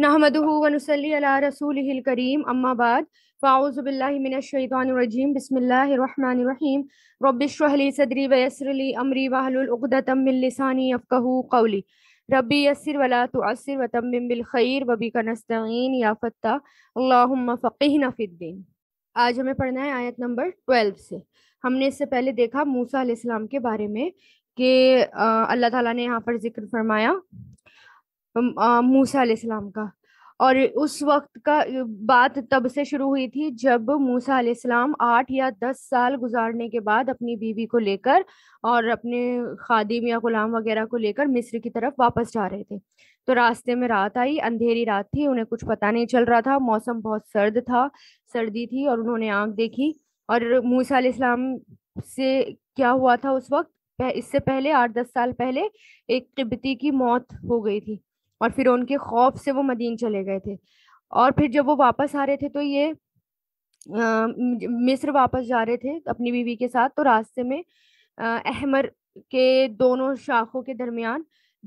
नहमदनसली रसूल करीम अम्माबाद फ़ाउज़बिल्लिमिनशैतरजीम बसमीम रबिशरली सदरी वसरली अमरी वाहलतमिलसानी अफ़कहू कौली रबी यसर वला तसर वतमिलखैर वबी का नस्तीन या फ़त्ता फ़क़ी नफ़ीद्दीन आज हमें पढ़ना है आयत नंबर ट्वेल्व से हमने इससे पहले देखा मूसा के बारे में कि अल्लाह ताला ने यहाँ पर जिक्र फरमाया मूसा आलाम का और उस वक्त का बात तब से शुरू हुई थी जब मूसा आलाम आठ या दस साल गुजारने के बाद अपनी बीवी को लेकर और अपने खादिम या गुलाम वगैरह को लेकर मिस्र की तरफ वापस जा रहे थे तो रास्ते में रात आई अंधेरी रात थी उन्हें कुछ पता नहीं चल रहा था मौसम बहुत सर्द था सर्दी थी और उन्होंने आँख देखी और मूसा आलाम से क्या हुआ था उस वक्त इससे पहले आठ दस साल पहले एक तिब्बती की मौत हो गई थी और फिर उनके खौफ से वो मदीन चले गए थे और फिर जब वो वापस आ रहे थे तो ये मिस्र वापस जा रहे थे अपनी बीवी के साथ तो रास्ते में अहमर के दोनों शाखों के दरमियान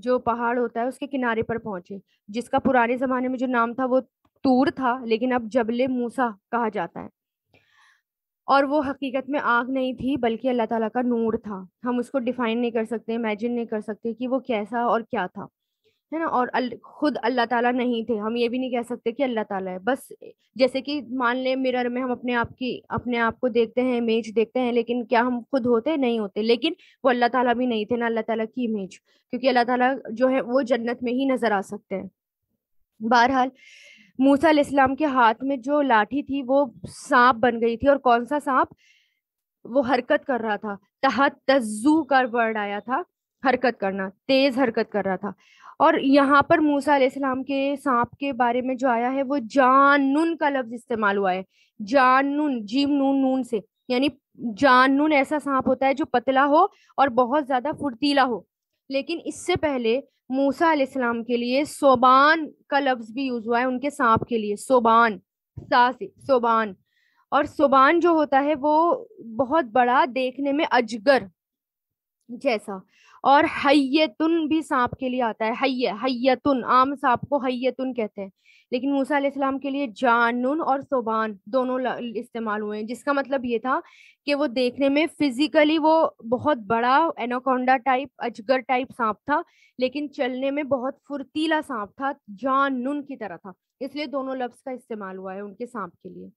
जो पहाड़ होता है उसके किनारे पर पहुंचे जिसका पुराने ज़माने में जो नाम था वो तूर था लेकिन अब जबले मूसा कहा जाता है और वो हकीकत में आग नहीं थी बल्कि अल्लाह ताला का नूर था हम उसको डिफाइन नहीं कर सकते इमेजिन नहीं कर सकते कि वो कैसा और क्या था है ना और अल, खुद अल्लाह ताला नहीं थे हम ये भी नहीं कह सकते कि अल्लाह ताला है बस जैसे कि मान लें मिरर में हम अपने आप की अपने आप को देखते हैं इमेज देखते हैं लेकिन क्या हम खुद होते नहीं होते लेकिन वो अल्लाह ताला भी नहीं थे ना अल्लाह ताला की इमेज क्योंकि अल्लाह ताला जो है वो जन्नत में ही नजर आ सकते हैं बहरहाल मूसा इस्लाम के हाथ में जो लाठी थी वो सांप बन गई थी और कौन सा सांप वो हरकत कर रहा था तहत तजू का वर्ड आया था हरकत करना तेज हरकत कर रहा था और यहाँ पर मूसा अलैहिस्सलाम के सांप के बारे में जो आया है वो नून का लफ्ज इस्तेमाल हुआ है नून जीम नून नून से यानी नून ऐसा सांप होता है जो पतला हो और बहुत ज्यादा फुर्तीला हो लेकिन इससे पहले मूसा अलैहिस्सलाम के लिए सोबान का लफ्ज भी यूज हुआ है उनके सांप के लिए सोबान सा से सोबान और सोबान जो होता है वो बहुत बड़ा देखने में अजगर जैसा और हैयतुन भी सांप के लिए आता है हैय हैयतुन आम सांप को हैयतुन कहते हैं लेकिन मूसा सलाम के लिए जानुन और सोबान दोनों इस्तेमाल हुए हैं जिसका मतलब ये था कि वो देखने में फिजिकली वो बहुत बड़ा एनाकोंडा टाइप अजगर टाइप सांप था लेकिन चलने में बहुत फुर्तीला सांप था जानुन की तरह था इसलिए दोनों लफ्ज़ का इस्तेमाल हुआ है उनके सांप के लिए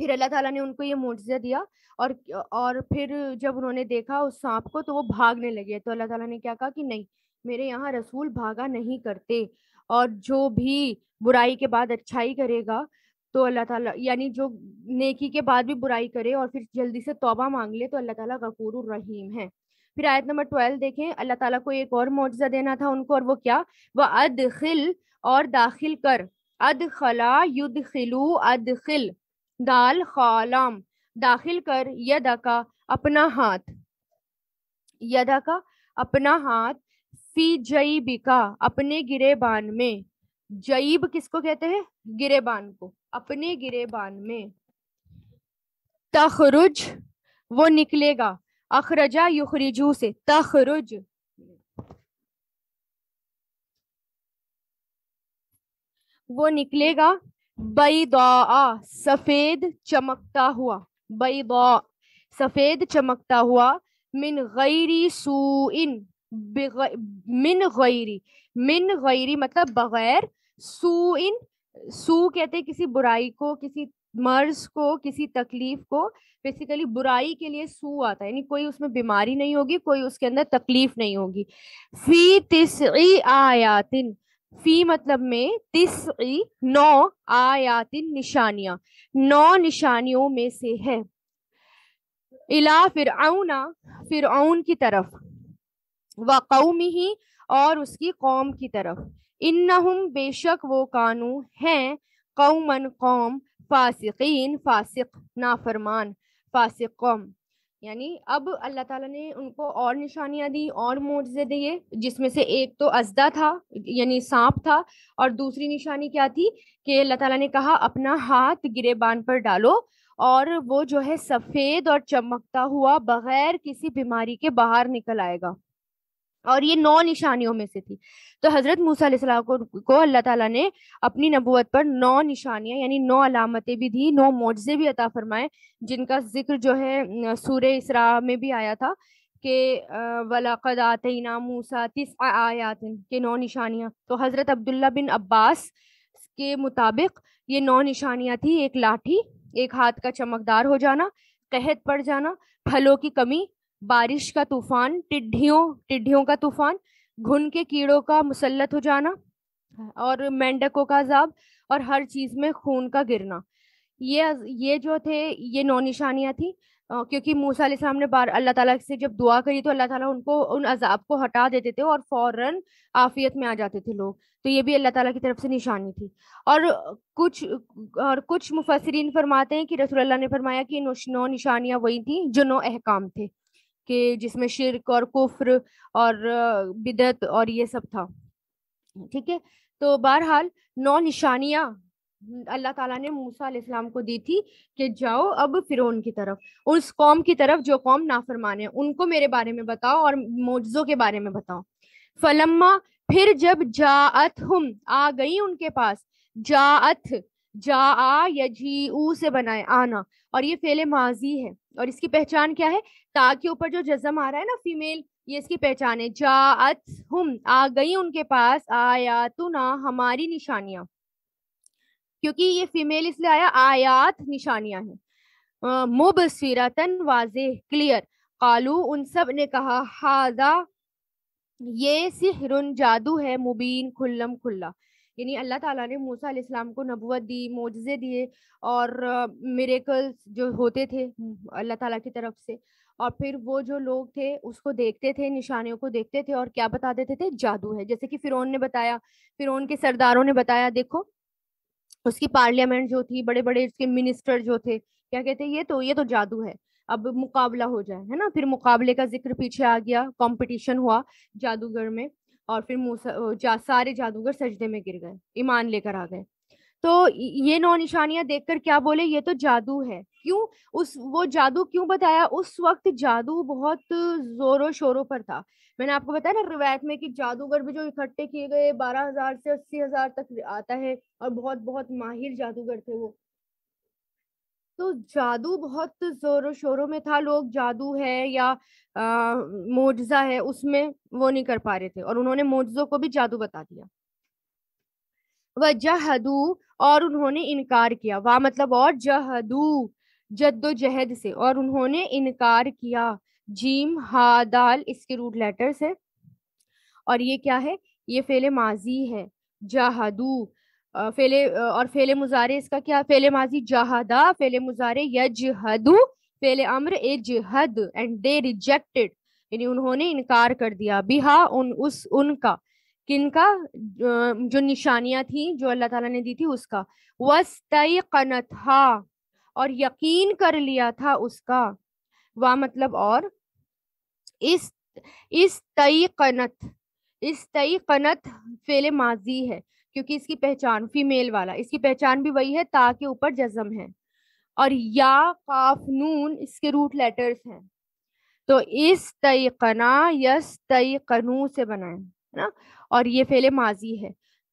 फिर अल्लाह ताला ने उनको ये मुआवजा दिया और और फिर जब उन्होंने देखा उस सांप को तो वो भागने लगे तो अल्लाह ताला ने क्या कहा कि नहीं मेरे यहाँ रसूल भागा नहीं करते और जो भी बुराई के बाद अच्छाई करेगा तो अल्लाह ताला यानी जो नेकी के बाद भी बुराई करे और फिर जल्दी से तोबा मांग ले तो अल्लाह ताला गफूर रहीम है फिर आयत नंबर ट्वेल्व देखें अल्लाह ताला को एक और मुआवजा देना था उनको और वो क्या वह अदखिल और दाखिल कर अदखला युद्ध खिलू अदखिल दाल खालाम दाखिल कर यदा का अपना हाथ यदा का अपना हाथ फी जईबिका अपने गिरेबान में जईब किसको कहते हैं गिरेबान को अपने गिरेबान में तखरुज वो निकलेगा अखरजा युखरिजू से तखरुज वो निकलेगा बैदा सफेद चमकता हुआ बैदा सफेद चमकता हुआ मिन गैरी सूइन मिन गैरी मिन गैरी मतलब बगैर सूइन सू कहते हैं किसी बुराई को किसी मर्ज को किसी तकलीफ को बेसिकली बुराई के लिए सू आता है यानी कोई उसमें बीमारी नहीं होगी कोई उसके अंदर तकलीफ नहीं होगी फी तिस आयातिन फी मतलब में तिस नौ आयातिन निशानियां नौ निशानियों में से है इला फिर फिर की तरफ व कौमी ही और उसकी कौम की तरफ इन बेशक वो कानू हैं कौमन कौम फासिकीन फासिक नाफरमान फासिक कौम यानी अब अल्लाह ताला ने उनको और निशानियां दी और मोजे दिए जिसमें से एक तो अजदा था यानी सांप था और दूसरी निशानी क्या थी कि अल्लाह ताला ने कहा अपना हाथ गिरेबान पर डालो और वो जो है सफ़ेद और चमकता हुआ बगैर किसी बीमारी के बाहर निकल आएगा और ये नौ निशानियों में से थी तो हजरत मूसा को, को अल्लाह ताला ने अपनी नबूत पर नौ निशानियां यानी नौ अलामतें भी दी नौ मोजे भी अता फरमाए जिनका जिक्र जो है सूर्य इसरा में भी आया था कि वलाकद आतना मूसा तिस आयात के नौ निशानियां तो हज़रत अब्दुल्ला बिन अब्बास के मुताबिक ये नौ निशानियां थी एक लाठी एक हाथ का चमकदार हो जाना कहत पड़ जाना फलों की कमी बारिश का तूफान टिड्डियों टिड्डियों का तूफान घुन के कीड़ों का मुसलत हो जाना और मेंढकों का अजाब और हर चीज़ में खून का गिरना ये ये जो थे ये नौ निशानियाँ थी क्योंकि मूसा साहब ने बार अल्लाह ताला से जब दुआ करी तो अल्लाह ताला उनको उन अजाब को हटा देते थे और फौरन आफियत में आ जाते थे लोग तो ये भी अल्लाह ताला की तरफ से निशानी थी और कुछ और कुछ मुफसरीन फरमाते हैं कि अल्लाह ने फरमाया कि नौ निशानियाँ वही थी जो नौ अहकाम थे कि जिसमें शिरक और कुफ्र और बिदत और ये सब था ठीक है तो बहरहाल नौ निशानियाँ अल्लाह ताला ने मूसा इस्लाम को दी थी कि जाओ अब फिरौन की तरफ उस कौम की तरफ जो कौम नाफरमान है उनको मेरे बारे में बताओ और मोजों के बारे में बताओ फलम्मा फिर जब जात हम आ गई उनके पास जात जा यजीऊ से बनाए आना और ये फेले माजी है और इसकी पहचान क्या है ता के ऊपर जो जज्म आ रहा है ना फीमेल ये इसकी पहचान है जात हम आ गई उनके पास ना हमारी निशानियां क्योंकि ये फीमेल इसलिए आया आयात निशानियां हैं मुबसिरतन वाज क्लियर कालू उन सब ने कहा हादा ये सिहरुन जादू है मुबीन खुल्लम खुल्ला यानी अल्लाह ताला ने मूसा अलैहिस्सलाम को नबूवत दी मोजे दिए और मेरेकल्स जो होते थे अल्लाह ताला की तरफ से और फिर वो जो लोग थे उसको देखते थे निशानियों को देखते थे और क्या बता देते थे जादू है जैसे कि फिरौन ने बताया फिरौन के सरदारों ने बताया देखो उसकी पार्लियामेंट जो थी बड़े बड़े उसके मिनिस्टर जो थे क्या कहते ये तो ये तो जादू है अब मुकाबला हो जाए है ना फिर मुकाबले का जिक्र पीछे आ गया कंपटीशन हुआ जादूगर में और फिर जा, सारे जादूगर सजदे में गिर गए ईमान लेकर आ गए तो ये नौ निशानियां देखकर क्या बोले ये तो जादू है क्यों उस वो जादू क्यों बताया उस वक्त जादू बहुत जोरों शोरों पर था मैंने आपको बताया ना रिवायत में कि जादूगर भी जो इकट्ठे किए गए बारह हजार से अस्सी हजार तक आता है और बहुत बहुत माहिर जादूगर थे वो तो जादू बहुत जोरों शोरों में था लोग जादू है या मोजा है उसमें वो नहीं कर पा रहे थे और उन्होंने मोजों को भी जादू बता दिया व जहदू और उन्होंने इनकार किया वाह मतलब और जहदू जद्दोजहद से और उन्होंने इनकार किया जीम हा दाल इसके रूट लेटर्स है और ये क्या है ये फेले माजी है जहदू फेले और फेले मुजारे इसका क्या फेले माजी जहादा फेले मुजारे यजहदू फेले अम्र हद एंड दे रिजेक्टेड यानी उन्होंने इनकार कर दिया बिहा उन उस उनका किनका जो निशानियां थी जो अल्लाह ताला ने दी थी उसका वस्तई कनथा और यकीन कर लिया था उसका वह मतलब और इस इस तई कनत इस तई कनत फेले माजी है क्योंकि इसकी पहचान फीमेल वाला इसकी पहचान भी वही है ता के ऊपर जजम है और या काफ नून इसके रूट लेटर्स हैं तो इस तय कना यस तय कनू से बनाए ना और ये फेले माजी है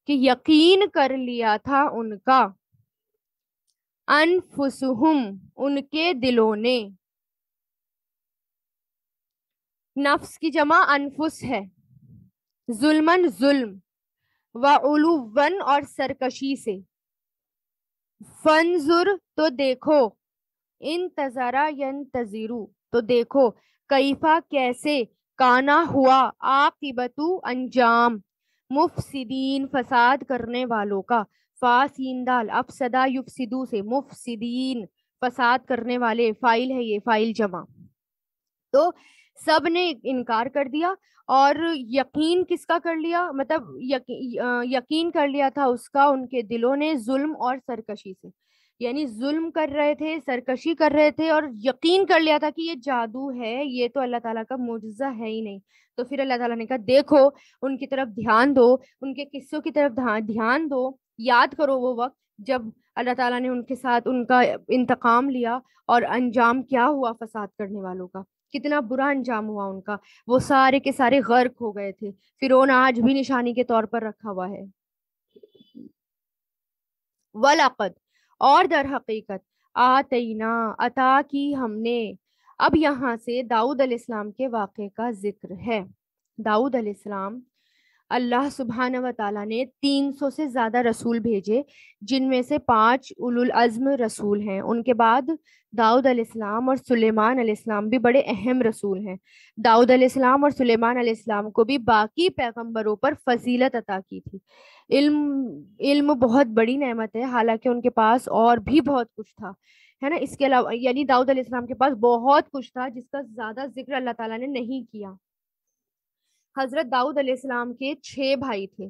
कि यकीन कर लिया था उनका अनफुसुहुम उनके दिलों ने नफ्स की जमा अनफुस है जुल्मन जुल्म वन और सरकशी से फनजुर तो देखो इन तजरा यन तजीरु तो देखो कैफा कैसे काना हुआ आकिबतु अंजाम मुफसिदीन फसाद करने वालों का फासीन दाल अब सदा युफसिदू से मुफसिदीन फसाद करने वाले फाइल है ये फाइल जमा तो सब ने इनकार कर दिया और यकीन किसका कर लिया मतलब यकी, यकीन कर लिया था उसका उनके दिलों ने जुल्म और सरकशी से यानी जुल्म कर रहे थे सरकशी कर रहे थे और यकीन कर लिया था कि ये जादू है ये तो अल्लाह ताला का मुजजा है ही नहीं तो फिर अल्लाह ताला ने कहा देखो उनकी तरफ ध्यान दो उनके किस्सों की तरफ ध्यान दो याद करो वो वक्त जब अल्लाह ताला ने उनके साथ उनका इंतकाम लिया और अंजाम क्या हुआ फसाद करने वालों का कितना बुरा अंजाम हुआ उनका वो सारे के सारे गर्क हो गए थे फिरौन आज भी निशानी के तौर पर रखा हुआ है वलाकद और दर हकीकत आतना अता की हमने अब यहाँ से दाऊद अलैहिस्सलाम के वाक़े का जिक्र है दाऊद अलैहिस्सलाम अल्लाह सुबहान व ताला ने 300 से ज़्यादा रसूल भेजे जिनमें से पाँच उलुल रसूल हैं उनके बाद दाऊद अलैहिस्सलाम और सुलेमान अलैहिस्सलाम भी बड़े अहम रसूल हैं दाऊद अलैहिस्सलाम और सुलेमान अलैहिस्सलाम को भी बाकी पैगंबरों पर फजीलत अता की थी इल्म इल्म बहुत बड़ी नेमत है हालांकि उनके पास और भी बहुत कुछ था है ना इसके अलावा यानी दाऊद अलैहिस्सलाम के पास बहुत कुछ था जिसका ज़्यादा जिक्र अल्लाह तला ने नहीं किया हजरत दाऊद अलैहिस्सलाम के छह भाई थे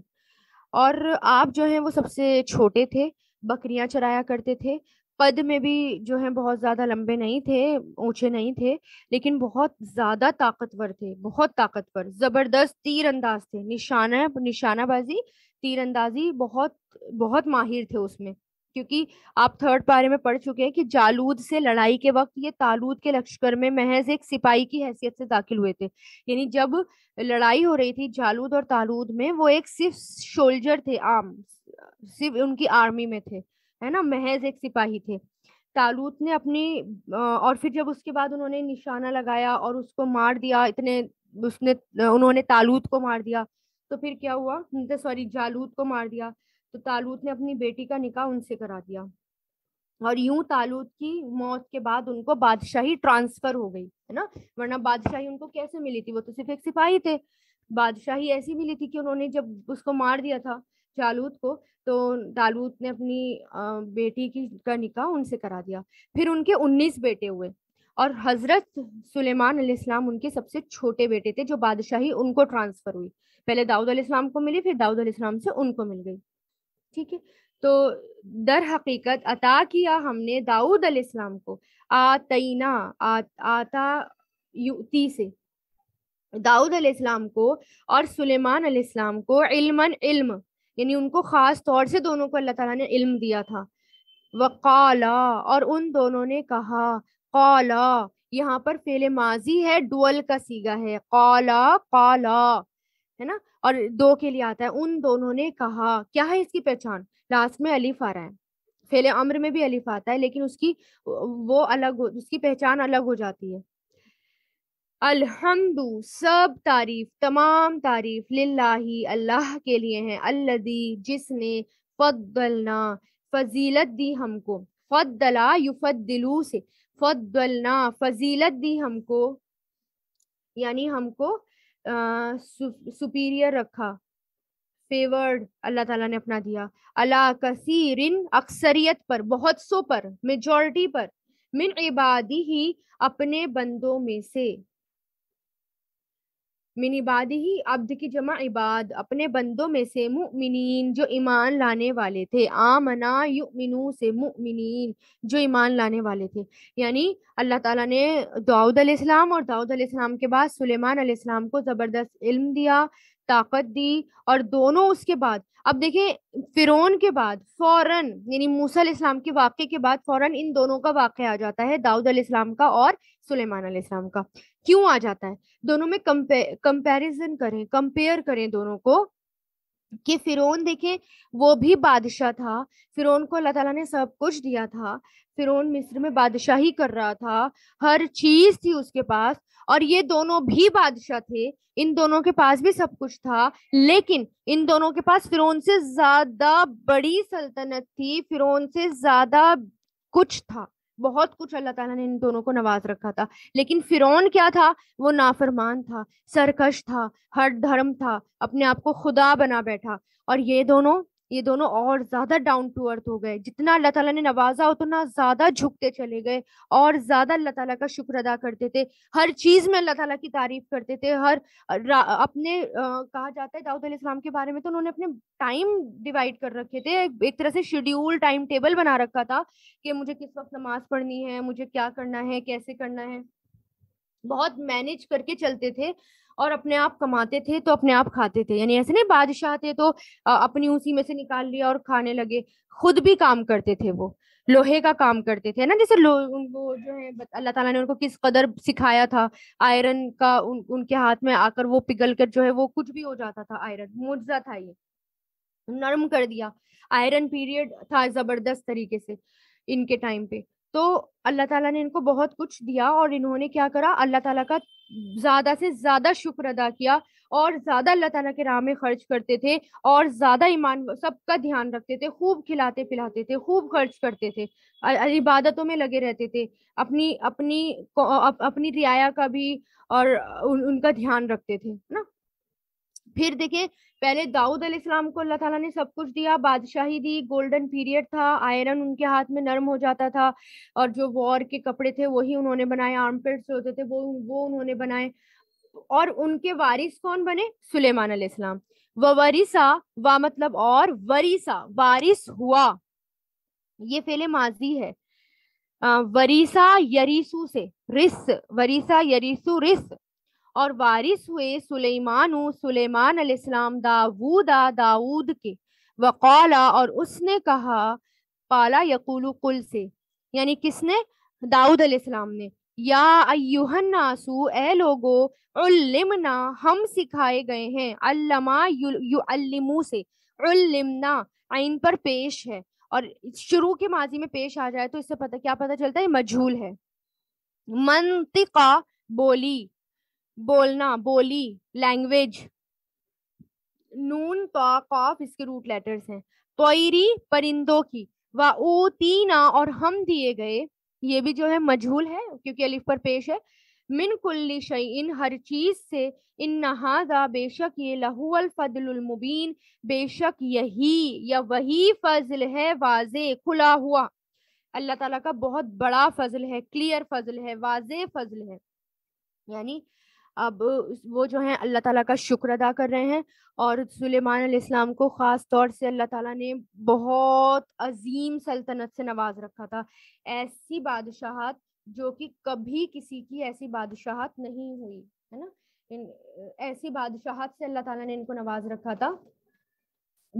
और आप जो हैं वो सबसे छोटे थे बकरियां चराया करते थे पद में भी जो है बहुत ज़्यादा लंबे नहीं थे ऊंचे नहीं थे लेकिन बहुत ज़्यादा ताकतवर थे बहुत ताकतवर ज़बरदस्त तीर अंदाज थे निशाना निशानाबाजी तीर अंदाजी बहुत बहुत माहिर थे उसमें क्योंकि आप थर्ड पारे में पढ़ चुके हैं कि जालूद से लड़ाई के वक्त ये तालूद के लश्कर में महज एक सिपाही की हैसियत से दाखिल हुए थे यानी जब लड़ाई हो रही थी जालूद और तालूद में वो एक सिर्फ शोल्जर थे आम सिर्फ उनकी आर्मी में थे है ना महज एक सिपाही थे तालूत ने अपनी और फिर जब उसके बाद उन्होंने निशाना लगाया और उसको मार दिया इतने उसने उन्होंने तालूत को मार दिया तो फिर क्या हुआ सॉरी जालूद को मार दिया तो तालूत ने अपनी बेटी का निकाह उनसे करा दिया और यूं तालूत की मौत के बाद उनको बादशाही ट्रांसफर हो गई है ना वरना बादशाही उनको कैसे मिली थी वो तो सिर्फ एक सिपाही थे बादशाही ऐसी मिली थी कि उन्होंने जब उसको मार दिया था जालूत को तो तालूत ने अपनी बेटी की का निकाह उनसे करा दिया फिर उनके उन्नीस बेटे हुए और हजरत सुलेमान अलैहिस्सलाम उनके सबसे छोटे बेटे थे जो बादशाही उनको ट्रांसफर हुई पहले दाऊद अलैहिस्सलाम को मिली फिर दाऊद अलैहिस्सलाम से उनको मिल गई ठीक है तो दर हकीकत अता किया हमने दाऊद अलैहिस्सलाम को आतना आता युती से दाऊद अलैहिस्सलाम को और सुलेमान अलैहिस्सलाम को इल्मन इल्म यानी उनको ख़ास तौर से दोनों को अल्लाह ताला ने इल्म दिया था वकाला और उन दोनों ने कहा कला यहाँ पर फेले माजी है डुअल का सीगा है कौला कला है ना और दो के लिए आता है उन दोनों ने कहा क्या है इसकी पहचान लास्ट में अलीफ आ रहा है फेले अम्र में भी अलीफ आता है लेकिन उसकी वो अलग हो उसकी पहचान अलग हो जाती है अलहमदु सब तारीफ तमाम तारीफ लाही अल्लाह के लिए है अल्लदी जिसने फदलना फजीलत दी हमको युफत दिलू से फदलना फजीलत दी हमको यानी हमको सुपीरियर रखा फेवर्ड अल्लाह ताला ने अपना दिया अला कसीरिन अक्सरियत पर बहुत सो पर मेजोरिटी पर मिन इबादी ही अपने बंदों में से मिन इबादी ही अब्द की जमा इबाद अपने बंदों में से मुमिनीन जो ईमान लाने वाले थे आमना युमिनू से मुमिनीन जो ईमान लाने वाले थे यानी अल्लाह ताला ने दाऊद अलैहिस्सलाम और दाऊद अलैहिस्सलाम के बाद सुलेमान अलैहिस्सलाम को ज़बरदस्त इल्म दिया ताकत दी और दोनों उसके बाद अब देखिए फिरौन के बाद फौरन यानी मूसा इस्लाम के वाक्य के बाद फौरन इन दोनों का वाक्य आ जाता है दाऊद इस्लाम का और सुलेमान इस्लाम का क्यों आ जाता है दोनों में कंपे कंपेरिजन करें कंपेयर करें दोनों को कि फिरौन देखे वो भी बादशाह था फिरौन को अल्लाह ताला ने सब कुछ दिया था फिर मिस्र में बादशाही कर रहा था हर चीज थी उसके पास और ये दोनों भी बादशाह थे इन दोनों के पास भी सब कुछ था लेकिन इन दोनों के पास फिर से ज्यादा बड़ी सल्तनत थी फिर से ज्यादा कुछ था बहुत कुछ अल्लाह ताला ने इन दोनों को नवाज रखा था लेकिन फिरौन क्या था वो नाफरमान था सरकश था हर धर्म था अपने आप को खुदा बना बैठा और ये दोनों ये दोनों और ज्यादा डाउन टू अर्थ हो गए जितना अल्लाह ताला ने नवाजा उतना ज्यादा झुकते चले गए और ज्यादा अल्लाह ताला का शुक्र अदा करते थे हर चीज में अल्लाह ताला की तारीफ करते थे हर अपने आ, कहा जाता है दाऊद अलैहिस्सलाम के बारे में तो उन्होंने अपने टाइम डिवाइड कर रखे थे एक तरह से शेड्यूल टाइम टेबल बना रखा था कि मुझे किस वक्त नमाज पढ़नी है मुझे क्या करना है कैसे करना है बहुत मैनेज करके चलते थे और अपने आप कमाते थे तो अपने आप खाते थे यानी ऐसे नहीं बादशाह थे तो अपनी उसी में से निकाल लिया और खाने लगे खुद भी काम करते थे वो लोहे का काम करते थे ना जैसे लो वो जो है अल्लाह ताला ने उनको किस कदर सिखाया था आयरन का उन, उनके हाथ में आकर वो पिघल कर जो है वो कुछ भी हो जाता था आयरन मुआवजा था ये नरम कर दिया आयरन पीरियड था जबरदस्त तरीके से इनके टाइम पे तो अल्लाह ताला ने इनको बहुत कुछ दिया और इन्होंने क्या करा अल्लाह ताला का ज़्यादा से ज़्यादा शुक्र अदा किया और ज़्यादा अल्लाह ताला के राह में खर्च करते थे और ज़्यादा ईमान सबका ध्यान रखते थे खूब खिलाते पिलाते थे खूब खर्च करते थे इबादतों में लगे रहते थे अपनी अपनी अप, अपनी रियाया का भी और उन, उनका ध्यान रखते थे ना फिर देखिये पहले दाऊद अलैहिस्सलाम को अल्लाह ताला ने सब कुछ दिया बादशाही दी गोल्डन पीरियड था आयरन उनके हाथ में नरम हो जाता था और जो वॉर के कपड़े थे वही उन्होंने बनाए आर्म पेड्स जो होते थे वो वो उन्होंने बनाए और उनके वारिस कौन बने सुलेमान अलैहिस्सलाम व वरीसा व मतलब और वरीसा वारिस हुआ ये फेले माजी है वरीसा यरीसू से रिस वरीसा यरीसू रिस और वारिस हुए सुलेमान सुलेमान अलैहिस्सलाम दाऊदा दाऊद के वकौला और उसने कहा पाला यकूल कुल से यानी किसने दाऊद अलैहिस्सलाम ने या अयुहन्नासु ए लोगो उल्लिमना हम सिखाए गए हैं अल्लमा युअल्लिमु से उल्लिमना आइन पर पेश है और शुरू के माजी में पेश आ जाए तो इससे पता क्या पता चलता है मजहूल है मंतिका बोली बोलना बोली लैंग्वेज नून पा कॉफ इसके रूट लेटर्स हैं पोइरी परिंदों की व तीना और हम दिए गए ये भी जो है मजहूल है क्योंकि अलिफ पर पेश है मिन कुल्ली शई इन हर चीज से इन नहादा बेशक ये फजल फदलमुबीन बेशक यही या वही फजल है वाजे खुला हुआ अल्लाह ताला का बहुत बड़ा फजल है क्लियर फजल है वाजे फजल है यानी अब वो जो है अल्लाह ताला का शुक्र अदा कर रहे हैं और सुलेमान इस्लाम को ख़ास तौर से अल्लाह ताला ने बहुत अजीम सल्तनत से नवाज रखा था ऐसी बादशाहत जो कि कभी किसी की ऐसी बादशाहत नहीं हुई है ना इन ऐसी बादशाहत से अल्लाह ताला ने इनको नवाज रखा था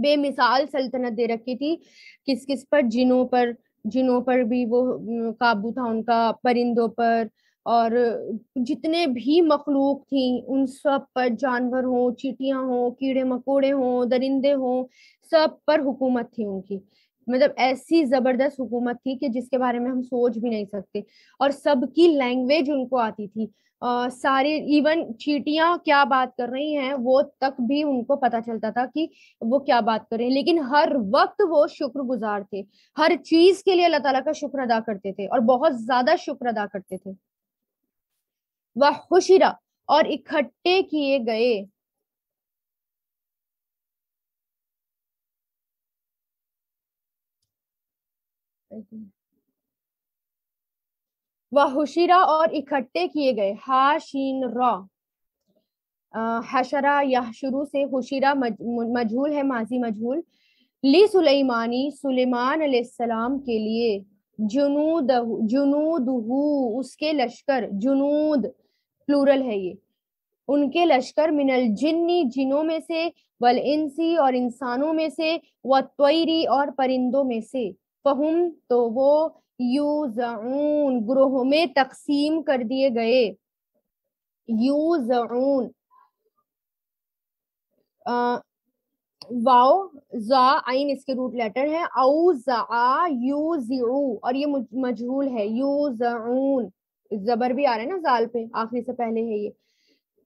बेमिसाल सल्तनत दे रखी थी किस किस पर जिनों पर जिनों पर भी वो काबू था उनका परिंदों पर और जितने भी मखलूक थी उन सब पर जानवर हों चीटियां हों कीड़े मकोड़े हों दरिंदे हों सब पर हुकूमत थी उनकी मतलब ऐसी जबरदस्त हुकूमत थी कि जिसके बारे में हम सोच भी नहीं सकते और सबकी लैंग्वेज उनको आती थी आ, सारे इवन चीटियां क्या बात कर रही हैं वो तक भी उनको पता चलता था कि वो क्या बात कर रहे हैं लेकिन हर वक्त वो शुक्रगुजार थे हर चीज के लिए अल्लाह ताला का शुक्र अदा करते थे और बहुत ज्यादा शुक्र अदा करते थे वह खुशीरा और इकट्ठे किए गए वह हुशीरा और इकट्ठे किए गए हाशीन रॉ हशरा यह शुरू से हुशीरा मज, मजहूल है माजी मजहूल ली सुलेमानी सुलेमान सलाम के लिए जुनूद हु उसके लश्कर जुनूद प्लूरल है ये उनके लश्कर मिनल जिन्नी जिनों में से वल इंसी और इंसानों में से व त्वरी और परिंदों में से फहुम तो वो यूजून ग्रोह में तकसीम कर दिए गए यू वाओ जा आइन इसके रूट लेटर है औ जा यू और ये मजहूल है यू यूजून जबर भी आ रहा है ना जाल पे आखिरी से पहले है ये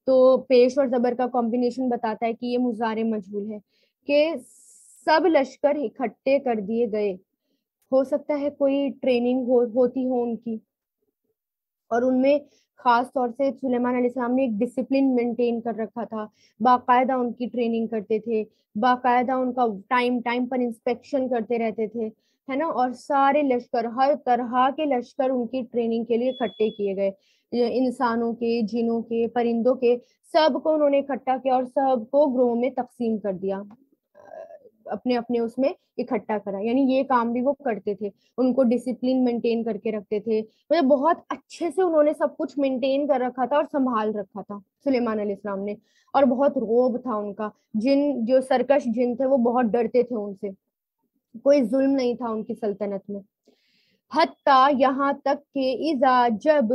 तो पेश और जबर का कॉम्बिनेशन बताता है कि ये मुजार मजबूल है कि सब लश्कर इकट्ठे कर दिए गए हो सकता है कोई ट्रेनिंग हो, होती हो उनकी और उनमें खास तौर से सलेमान ने एक डिसिप्लिन मेंटेन कर रखा था बाकायदा उनकी ट्रेनिंग करते थे बाकायदा उनका टाइम टाइम पर इंस्पेक्शन करते रहते थे है ना और सारे लश्कर हर तरह के लश्कर उनकी ट्रेनिंग के लिए इकट्ठे किए गए इंसानों के जिनों के परिंदों के सब को उन्होंने इकट्ठा किया और सबको ग्रोह में तकसीम कर दिया अपने अपने उसमें इकट्ठा करा यानी ये काम भी वो करते थे उनको डिसिप्लिन मेंटेन करके रखते थे मतलब तो बहुत अच्छे से उन्होंने सब कुछ मेंटेन कर रखा था और संभाल रखा था सुलेमान इस्लाम ने और बहुत रोब था उनका जिन जो सरकश जिन थे वो बहुत डरते थे उनसे कोई जुल्म नहीं था उनकी सल्तनत में हत्ता यहाँ तक के इजा जब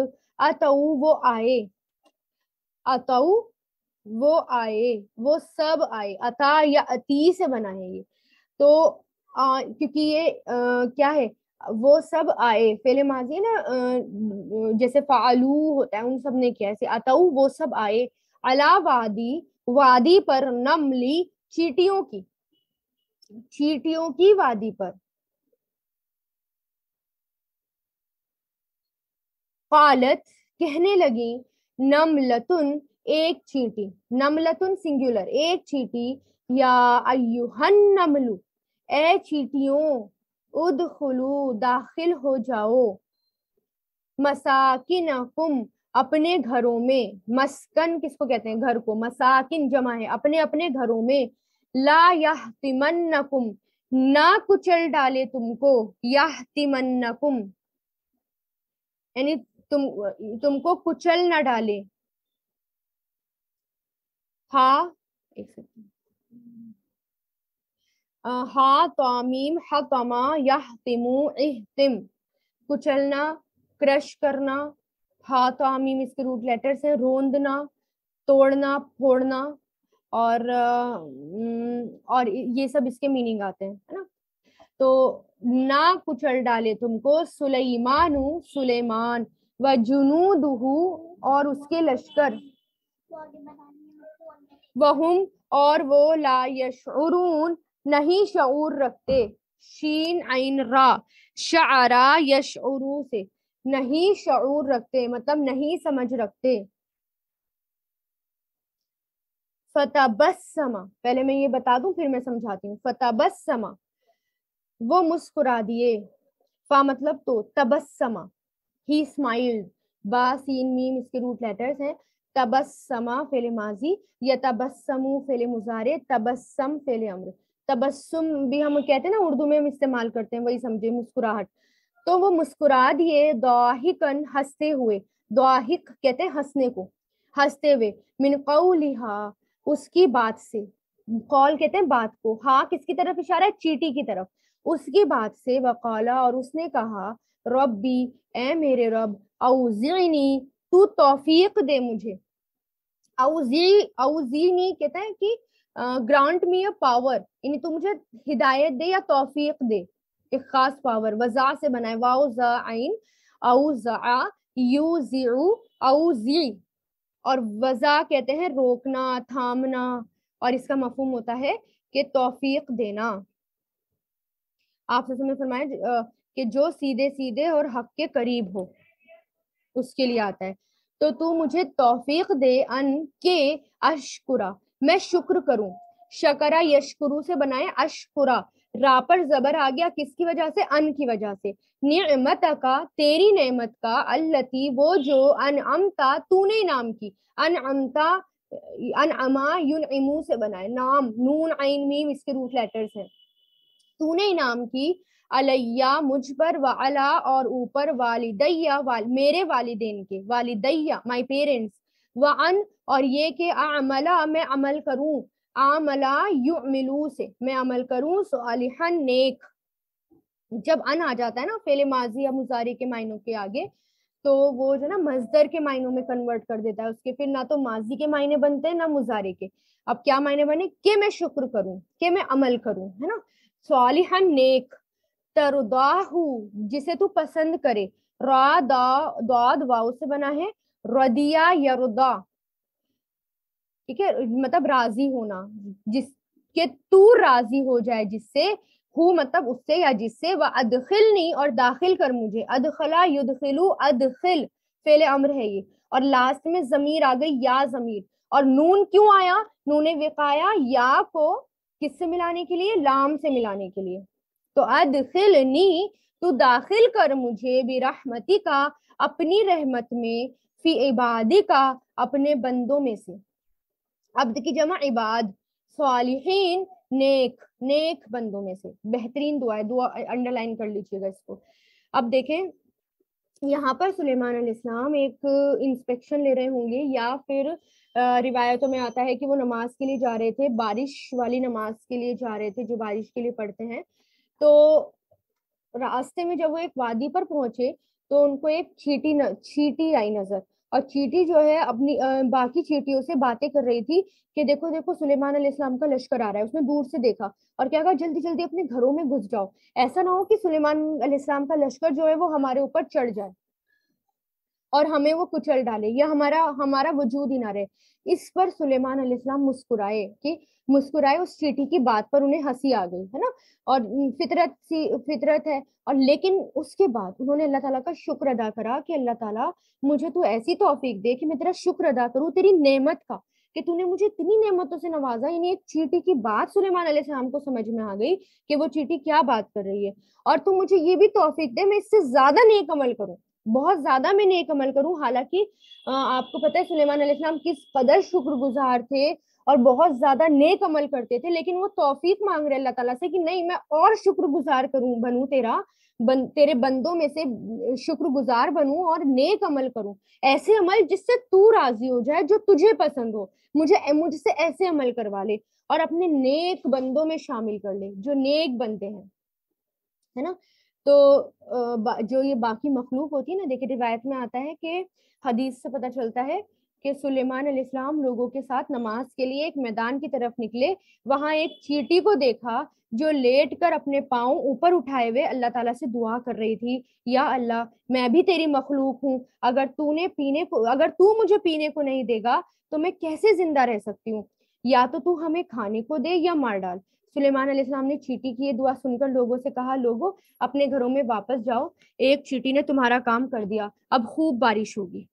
अतऊ वो आए अतऊ वो आए वो सब आए अता या अती से बना है ये तो आ, क्योंकि ये आ, क्या है वो सब आए पहले माजी ना आ, जैसे फालू होता है उन सब ने किया ऐसे अतऊ वो सब आए अला वादी वादी पर नमली चीटियों की चीटियों की वादी पर कालत कहने लगी नमलतुन एक चीटी नमलतुन सिंगुलर एक चीटी या अयुहन नमलू ए चीटियों उद खुलू दाखिल हो जाओ मसाकिन अपने घरों में मस्कन किसको कहते हैं घर को मसाकिन जमा है अपने अपने घरों में ला यह तिमन्नकुम ना कुचल डाले तुमको यह तिमन्नकुम यानी तुम तुमको कुचल ना डाले हा एक सेकंड हा तमीम हतमा यह तिमु इहतिम कुचलना क्रश करना हा तमीम इसके रूट लेटर्स हैं रोंदना तोड़ना फोड़ना और और ये सब इसके मीनिंग आते हैं है ना तो ना कुचल डाले तुमको सुलेमान सुलेमान व जुनूदहू और उसके लश्कर वहुम और वो ला यशरून नहीं शऊर रखते शीन आइन रा शारा यशरू से नहीं शऊर रखते मतलब नहीं समझ रखते फताबस्समा पहले मैं ये बता दूं फिर मैं समझाती हूँ फताबस्समा वो मुस्कुरा दिए फा मतलब तो तबस्समा ही स्माइल्ड बा सीन मीम इसके रूट लेटर्स हैं तबस्समा फेले माजी या तबस्समु फेले मुजारे तबस्सम फेले अम्र तबस्सुम भी हम कहते हैं ना उर्दू में हम इस्तेमाल करते हैं वही समझे मुस्कुराहट तो वो मुस्कुरा दिए दाहिकन हंसते हुए दाहिक कहते हैं हंसने को हंसते हुए मिन मिनकौलिहा उसकी बात से कॉल कहते हैं बात को हाँ किसकी तरफ इशारा है चीटी की तरफ उसकी बात से वकाला और उसने कहा रबी ए मेरे रब औनी तू तोफीक दे मुझे औजी औजीनी कहते हैं कि ग्रांट मी अ पावर यानी तू मुझे हिदायत दे या तोफीक दे एक खास पावर वजा से बनाए वाउ जा आइन औ जा यू जी औ जी और वज़ा कहते हैं रोकना थामना और इसका मफहम होता है कि तोफीक देना आप सबने फरमाए कि जो सीधे सीधे और हक के करीब हो उसके लिए आता है तो तू मुझे तोफीक दे अन के अशकुरा मैं शुक्र करूं शकरा यशकुरु से बनाए अशकुरा रापर जबर आ गया किसकी वजह से अन की वजह से नियमत का तेरी नेमत का अल्लति वो जो अनअमता तूने नाम की अनअमता अनअमा युन इमू से बनाए नाम नून आइन मीम इसके रूट लेटर्स हैं तूने नाम की अलैया मुझ पर व अला और ऊपर वालिदैया वाल मेरे वालिदेन के वालिदैया माय पेरेंट्स व अन और ये के आमला मैं अमल करूं आमला युमिलू से मैं अमल करूं सो अलिहन नेक जब अन आ जाता है ना फेले माजी या मुजारी के मायनों के आगे तो वो जो ना मजदर के मायनों में कन्वर्ट कर देता है उसके फिर ना तो माजी के मायने बनते हैं ना मुजारे के अब क्या मायने बने के मैं शुक्र करूं के मैं अमल करूं है ना सालिहन नेक तरदाहू जिसे तू पसंद करे रादाद दा से बना है रदिया या ठीक है मतलब राजी होना जिसके तू राजी हो जाए जिससे हु मतलब उससे या जिससे वह अदखिल नहीं और दाखिल कर मुझे अदखला युदखिलू अदखिल फेले अम्र है ये और लास्ट में जमीर आ गई या जमीर और नून क्यों आया नून विकाया या को किससे मिलाने के लिए लाम से मिलाने के लिए तो अदखिल नी तू दाखिल कर मुझे बिरहमती का अपनी रहमत में फी इबादी का अपने बंदों में से अब्द की जमा इबाद सालिहीन नेक नेक बंदों में से बेहतरीन दुआ है दुआ अंडरलाइन कर लीजिएगा इसको अब देखें यहाँ पर सुलेमान इस्लाम एक इंस्पेक्शन ले रहे होंगे या फिर रिवायतों में आता है कि वो नमाज के लिए जा रहे थे बारिश वाली नमाज के लिए जा रहे थे जो बारिश के लिए पढ़ते हैं तो रास्ते में जब वो एक वादी पर पहुंचे तो उनको एक छीटी न छीटी आई नजर और चीटी जो है अपनी बाकी चीटियों से बातें कर रही थी कि देखो देखो सुलेमान इस्लाम का लश्कर आ रहा है उसने दूर से देखा और क्या कहा जल्दी जल्दी अपने घरों में घुस जाओ ऐसा ना हो कि सुलेमान इस्लाम का लश्कर जो है वो हमारे ऊपर चढ़ जाए और हमें वो कुचल डाले या हमारा हमारा वजूद ही ना रहे इस पर सुलेमान अलैहिस्सलाम मुस्कुराए कि मुस्कुराए उस चीटी की बात पर उन्हें हंसी आ गई है ना और फितरत सी फितरत है और लेकिन उसके बाद उन्होंने अल्लाह ताला का शुक्र अदा करा कि अल्लाह ताला मुझे तू ऐसी तोफीक दे कि मैं तेरा शुक्र अदा करूँ तेरी नेमत का कि तूने मुझे इतनी नेमतों से नवाजा यानी एक चीटी की बात सुलेमान सलाम को समझ में आ गई कि वो चीटी क्या बात कर रही है और तू मुझे ये भी तोफीक दे मैं इससे ज्यादा नेक अमल करूँ बहुत ज्यादा मैं नेक अमल करूं हालांकि आपको पता है सुलेमान अलैहिस्सलाम किस कदर शुक्रगुजार थे और बहुत ज्यादा नेक अमल करते थे लेकिन वो तोफीक मांग रहे अल्लाह ताला से कि नहीं मैं और शुक्रगुजार करूं बनूं तेरा बन, तेरे बंदों में से शुक्रगुजार बनूं और नेक अमल करूं ऐसे अमल जिससे तू राजी हो जाए जो तुझे पसंद हो मुझे मुझसे ऐसे अमल करवा ले और अपने नेक बंदों में शामिल कर ले जो नेक बंदे हैं है ना तो जो ये बाकी मखलूक होती है ना देखिए रिवायत में आता है कि हदीस से पता चलता है कि सुलेमान अलैहिस्सलाम लोगों के साथ नमाज के लिए एक मैदान की तरफ निकले वहां एक चीटी को देखा जो लेट कर अपने पाँव ऊपर उठाए हुए अल्लाह ताला से दुआ कर रही थी या अल्लाह मैं भी तेरी मखलूक हूँ अगर तूने पीने को अगर तू मुझे पीने को नहीं देगा तो मैं कैसे जिंदा रह सकती हूँ या तो तू हमें खाने को दे या मार डाल सुलेमान सलाम ने चीटी की ये दुआ सुनकर लोगों से कहा लोगों अपने घरों में वापस जाओ एक चीटी ने तुम्हारा काम कर दिया अब खूब बारिश होगी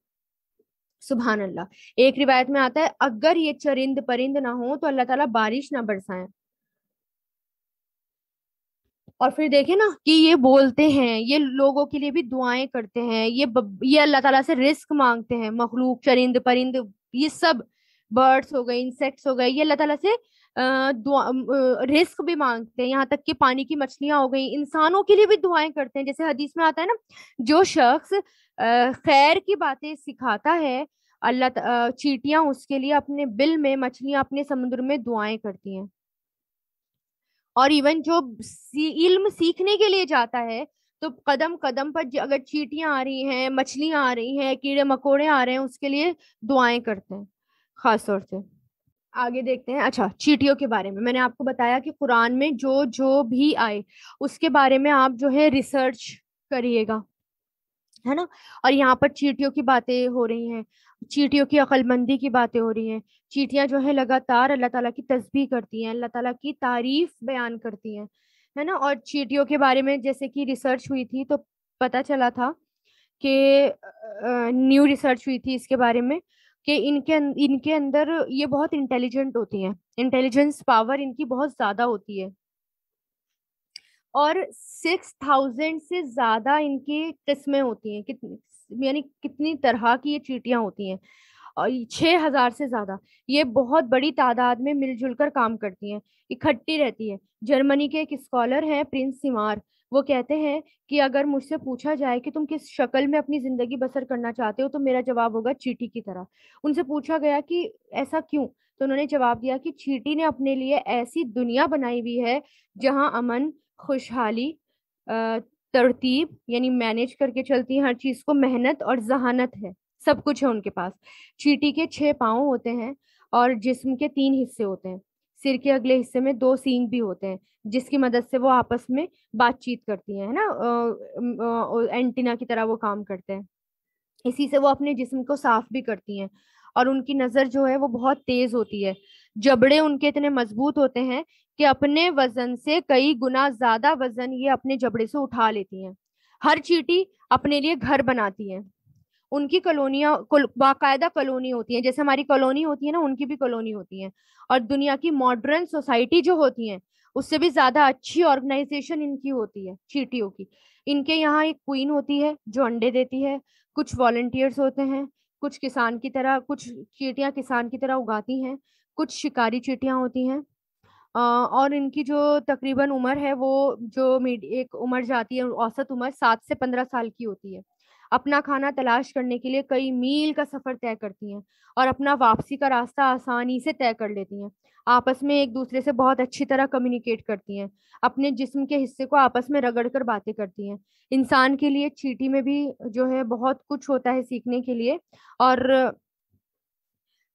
सुबहान अल्लाह एक रिवायत में आता है अगर ये चरिंद परिंद ना हो तो अल्लाह ताला बारिश ना बरसाए और फिर देखे ना कि ये बोलते हैं ये लोगों के लिए भी दुआएं करते हैं ये ये अल्लाह ताला से रिस्क मांगते हैं मखलूक चरिंद परिंद ये सब बर्ड्स हो गए इंसेक्ट्स हो गए ये अल्लाह ताला से रिस्क भी मांगते हैं यहाँ तक कि पानी की मछलियां हो गई इंसानों के लिए भी दुआएं करते हैं जैसे हदीस में आता है ना जो शख्स खैर की बातें सिखाता है अल्लाह चीटियां उसके लिए अपने बिल में मछलियां अपने समुद्र में दुआएं करती हैं और इवन जो इल्म सीखने के लिए जाता है तो कदम कदम पर अगर चीटियां आ रही हैं मछलियां आ रही हैं कीड़े मकोड़े आ रहे हैं उसके लिए दुआएं करते हैं खास तौर से आगे देखते हैं अच्छा चीटियों के बारे में मैंने आपको बताया कि कुरान में जो जो भी आए उसके बारे में आप जो है रिसर्च करिएगा है ना और यहाँ पर चीटियों की बातें हो रही हैं चीटियों की अक्लमंदी की बातें हो रही हैं चीटियाँ जो है लगातार अल्लाह ताला की तस्बी करती हैं अल्लाह ताला की तारीफ बयान करती हैं है ना और चीटियों के बारे में जैसे कि रिसर्च हुई थी तो पता चला था कि न्यू रिसर्च हुई थी इसके बारे में कि इनके अं-, इनके अंदर ये बहुत इंटेलिजेंट होती हैं इंटेलिजेंस पावर इनकी बहुत ज्यादा होती है और सिक्स थाउजेंड से ज्यादा इनकी किस्में होती हैं कितनी यानी कितनी तरह की ये चीटियां होती हैं और छः हजार से ज्यादा ये बहुत बड़ी तादाद में मिलजुल कर काम करती हैं इकट्ठी रहती है जर्मनी के एक स्कॉलर हैं प्रिंस सिमार वो कहते हैं कि अगर मुझसे पूछा जाए कि तुम किस शक्ल में अपनी जिंदगी बसर करना चाहते हो तो मेरा जवाब होगा चीटी की तरह उनसे पूछा गया कि ऐसा क्यों तो उन्होंने जवाब दिया कि चीटी ने अपने लिए ऐसी दुनिया बनाई हुई है जहाँ अमन खुशहाली तरतीब यानी मैनेज करके चलती है हर चीज़ को मेहनत और जहानत है सब कुछ है उनके पास चीटी के छः पाँव होते हैं और जिस्म के तीन हिस्से होते हैं सिर के अगले हिस्से में दो सींग भी होते हैं जिसकी मदद से वो आपस में बातचीत करती हैं है ना एंटीना की तरह वो काम करते हैं इसी से वो अपने जिस्म को साफ भी करती हैं और उनकी नज़र जो है वो बहुत तेज होती है जबड़े उनके इतने मजबूत होते हैं कि अपने वजन से कई गुना ज्यादा वजन ये अपने जबड़े से उठा लेती हैं हर चीटी अपने लिए घर बनाती है उनकी कॉलोनिया बाकायदा कॉलोनी होती है जैसे हमारी कॉलोनी होती है ना उनकी भी कॉलोनी होती है और दुनिया की मॉडर्न सोसाइटी जो होती है उससे भी ज्यादा अच्छी ऑर्गेनाइजेशन इनकी होती है चीटियों की इनके यहाँ एक क्वीन होती है जो अंडे देती है कुछ वॉल्टियर्स होते हैं कुछ किसान की तरह कुछ चीटियाँ किसान की तरह उगाती हैं कुछ शिकारी चीटियाँ होती हैं और इनकी जो तकरीबन उम्र है वो जो एक उम्र जाती है औसत उम्र सात से पंद्रह साल की होती है अपना खाना तलाश करने के लिए कई मील का सफर तय करती हैं और अपना वापसी का रास्ता आसानी से तय कर लेती हैं आपस में एक दूसरे से बहुत अच्छी तरह कम्युनिकेट करती हैं अपने जिस्म के हिस्से को आपस में रगड़ कर बातें करती हैं इंसान के लिए चीटी में भी जो है बहुत कुछ होता है सीखने के लिए और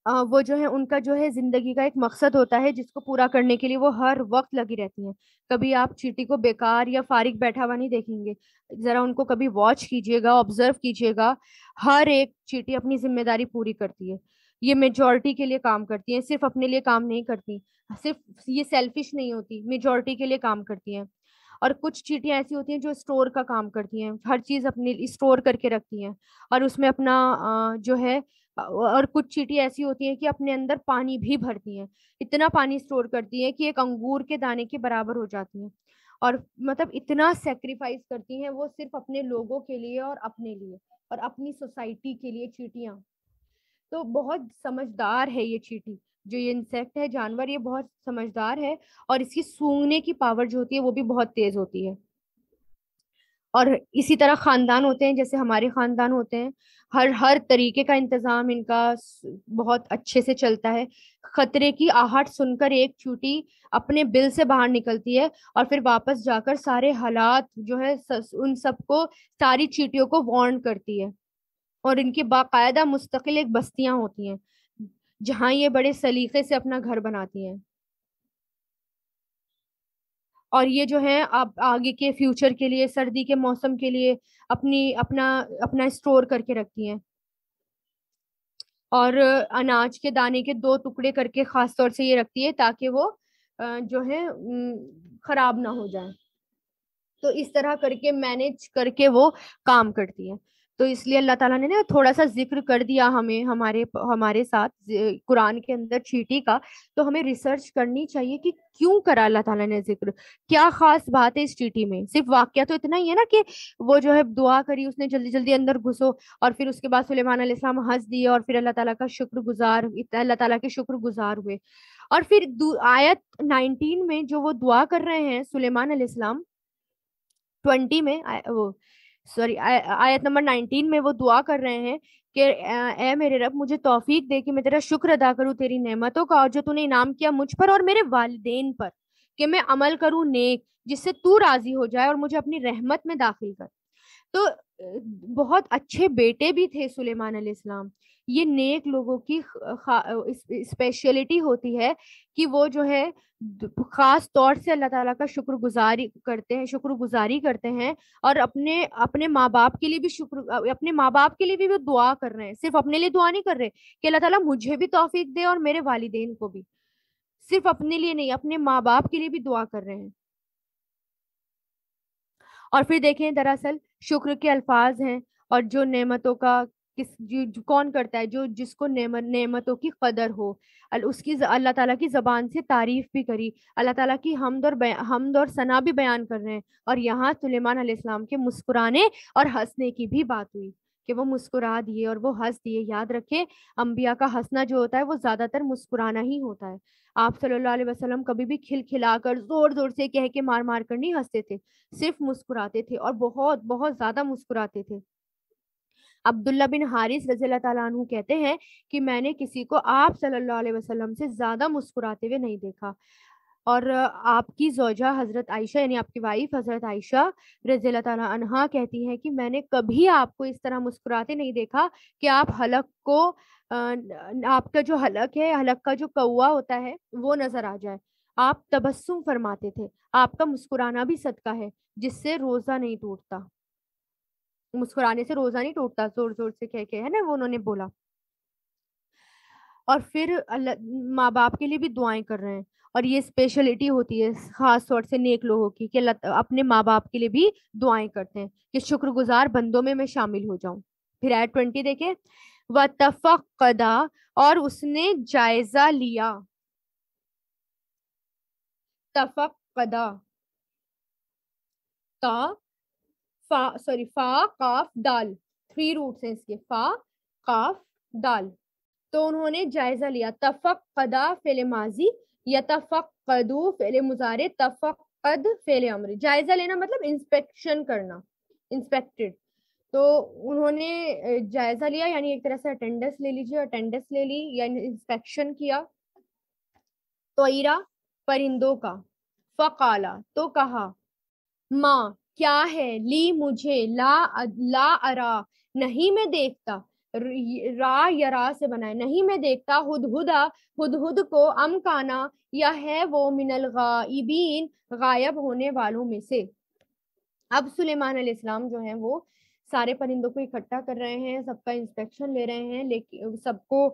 वो जो है उनका जो है ज़िंदगी का एक मकसद होता है जिसको पूरा करने के लिए वो हर वक्त लगी रहती हैं कभी आप चीटी को बेकार या फारिक बैठा हुआ नहीं देखेंगे ज़रा उनको कभी वॉच कीजिएगा ऑब्जर्व कीजिएगा हर एक चीटी अपनी जिम्मेदारी पूरी करती है ये मेजोरिटी के लिए काम करती हैं सिर्फ अपने लिए काम नहीं करती सिर्फ ये सेल्फिश नहीं होती मेजोरिटी के लिए काम करती हैं और कुछ चीटियाँ ऐसी होती हैं जो स्टोर का काम करती हैं हर चीज़ अपने स्टोर करके रखती हैं और उसमें अपना जो है और कुछ चीटी ऐसी होती हैं कि अपने अंदर पानी भी भरती हैं इतना पानी स्टोर करती हैं कि एक अंगूर के दाने के बराबर हो जाती हैं और मतलब इतना सेक्रीफाइस करती हैं वो सिर्फ अपने लोगों के लिए और अपने लिए और अपनी सोसाइटी के लिए चीटियाँ तो बहुत समझदार है ये चीटी जो ये इंसेक्ट है जानवर ये बहुत समझदार है और इसकी सूंघने की पावर जो होती है वो भी बहुत तेज होती है और इसी तरह खानदान होते हैं जैसे हमारे खानदान होते हैं हर हर तरीके का इंतजाम इनका बहुत अच्छे से चलता है खतरे की आहट सुनकर एक चूटी अपने बिल से बाहर निकलती है और फिर वापस जाकर सारे हालात जो है उन सबको सारी चीटियों को वार्न करती है और इनकी बाकायदा मुस्तकिल एक बस्तियां होती हैं जहां ये बड़े सलीके से अपना घर बनाती हैं और ये जो है आप आगे के फ्यूचर के लिए सर्दी के मौसम के लिए अपनी अपना अपना स्टोर करके रखती हैं और अनाज के दाने के दो टुकड़े करके खास तौर से ये रखती है ताकि वो जो है खराब ना हो जाए तो इस तरह करके मैनेज करके वो काम करती है तो इसलिए अल्लाह ताला ने ना थोड़ा सा जिक्र कर दिया हमें हमारे हमारे साथ कुरान के अंदर चीटी का तो हमें रिसर्च करनी चाहिए कि क्यों करा अल्लाह ताला ने जिक्र क्या खास बात है इस चीटी में सिर्फ वाक्य तो इतना ही है ना कि वो जो है दुआ करी उसने जल्दी जल्दी अंदर घुसो और फिर उसके बाद सुलेमान अलैहिस्सलाम हंस दिए और फिर अल्लाह ताला का शुक्र गुजार अल्लाह ताला के गुजार हुए और फिर आयत नाइनटीन में जो वो दुआ कर रहे हैं सुलेमान अलैहिस्सलाम ट्वेंटी में वो सॉरी आयत नंबर 19 में वो दुआ कर रहे हैं कि ए मेरे रब मुझे तौफीक दे कि मैं तेरा शुक्र अदा करूँ तेरी नेमतों का और जो तूने इनाम किया मुझ पर और मेरे वालदेन पर कि मैं अमल करूँ नेक जिससे तू राजी हो जाए और मुझे अपनी रहमत में दाखिल कर तो बहुत अच्छे बेटे भी थे सुलेमान सलेमान ये नेक लोगों की स्पेशलिटी होती है कि वो जो है खास तौर से अल्लाह ताला का शुक्रगुजारी करते हैं शुक्रगुजारी करते हैं और अपने अपने माँ बाप के लिए भी शुक्र अपने माँ बाप के लिए भी वो दुआ कर रहे हैं सिर्फ अपने लिए दुआ नहीं कर रहे कि अल्लाह ताला मुझे भी तोफीक दे और मेरे वालदेन को भी सिर्फ अपने लिए नहीं अपने माँ बाप के लिए भी दुआ कर रहे हैं और फिर देखें दरअसल शुक्र के अल्फाज हैं और जो नेमतों का किस जो, कौन करता है जो जिसको नेमतों की कदर हो अल, उसकी अल्लाह ताला की ज़बान से तारीफ़ भी करी अल्लाह ताला की हमद और हमद और सना भी बयान कर रहे हैं और यहाँ सुलेमान आसमाम के मुस्कुराने और हंसने की भी बात हुई कि वो मुस्कुरा दिए और वो हंस दिए याद रखें अम्बिया का हंसना जो होता है वो ज़्यादातर मुस्कुराना ही होता है आप सल्लल्लाहु अलैहि वसल्लम कभी भी खिलखिला कर ज़ोर ज़ोर से कह के मार मार कर नहीं हंसते थे सिर्फ मुस्कुराते थे और बहुत बहुत ज़्यादा मुस्कुराते थे अब्दुल्ला बिन हारिस रजील तु कहते हैं कि मैंने किसी को आप सल्लल्लाहु अलैहि वसल्लम से ज़्यादा मुस्कुराते हुए नहीं देखा और आपकी जोजा हज़रत आयशा यानी आपकी वाइफ हज़रत आयशा रजील तहा कहती हैं कि मैंने कभी आपको इस तरह मुस्कुराते नहीं देखा कि आप हलक को आपका जो हलक है हलक का जो कौआ होता है वो नज़र आ जाए आप तबस्सुम फरमाते थे आपका मुस्कुराना भी सदका है जिससे रोज़ा नहीं टूटता मुस्कुराने से रोजा नहीं टूटता जोर जोर से कह के है ना वो उन्होंने बोला और फिर माँ बाप के लिए भी दुआएं कर रहे हैं और ये स्पेशलिटी होती है खास तौर से नेक लोगों की कि अपने माँ बाप के लिए भी दुआएं करते हैं कि शुक्रगुजार बंदों में मैं शामिल हो जाऊं फिर एट ट्वेंटी देखे व तफकदा और उसने जायजा लिया तफकदा ता फा सॉरी फा काफ दाल थ्री रूट्स हैं इसके फा काफ दाल तो उन्होंने जायजा लिया तफक कदा फेल माजी या तफक कदू फेल मुजारे तफक कद फेल अमर जायजा लेना मतलब इंस्पेक्शन करना इंस्पेक्टेड तो उन्होंने जायजा लिया यानी एक तरह से अटेंडेंस ले लीजिए अटेंडेंस ले ली यानी इंस्पेक्शन किया तोरा परिंदों का फकाला तो कहा माँ क्या है ली मुझे ला ला अरा नहीं मैं देखता रा यरा से बनाए नहीं मैं देखता हुद हुदा हुद हुद को अम काना या है वो मिनल गाइबीन गायब होने वालों में से अब सुलेमान इस्लाम जो हैं वो सारे परिंदों को इकट्ठा कर रहे हैं सबका इंस्पेक्शन ले रहे हैं लेकिन सबको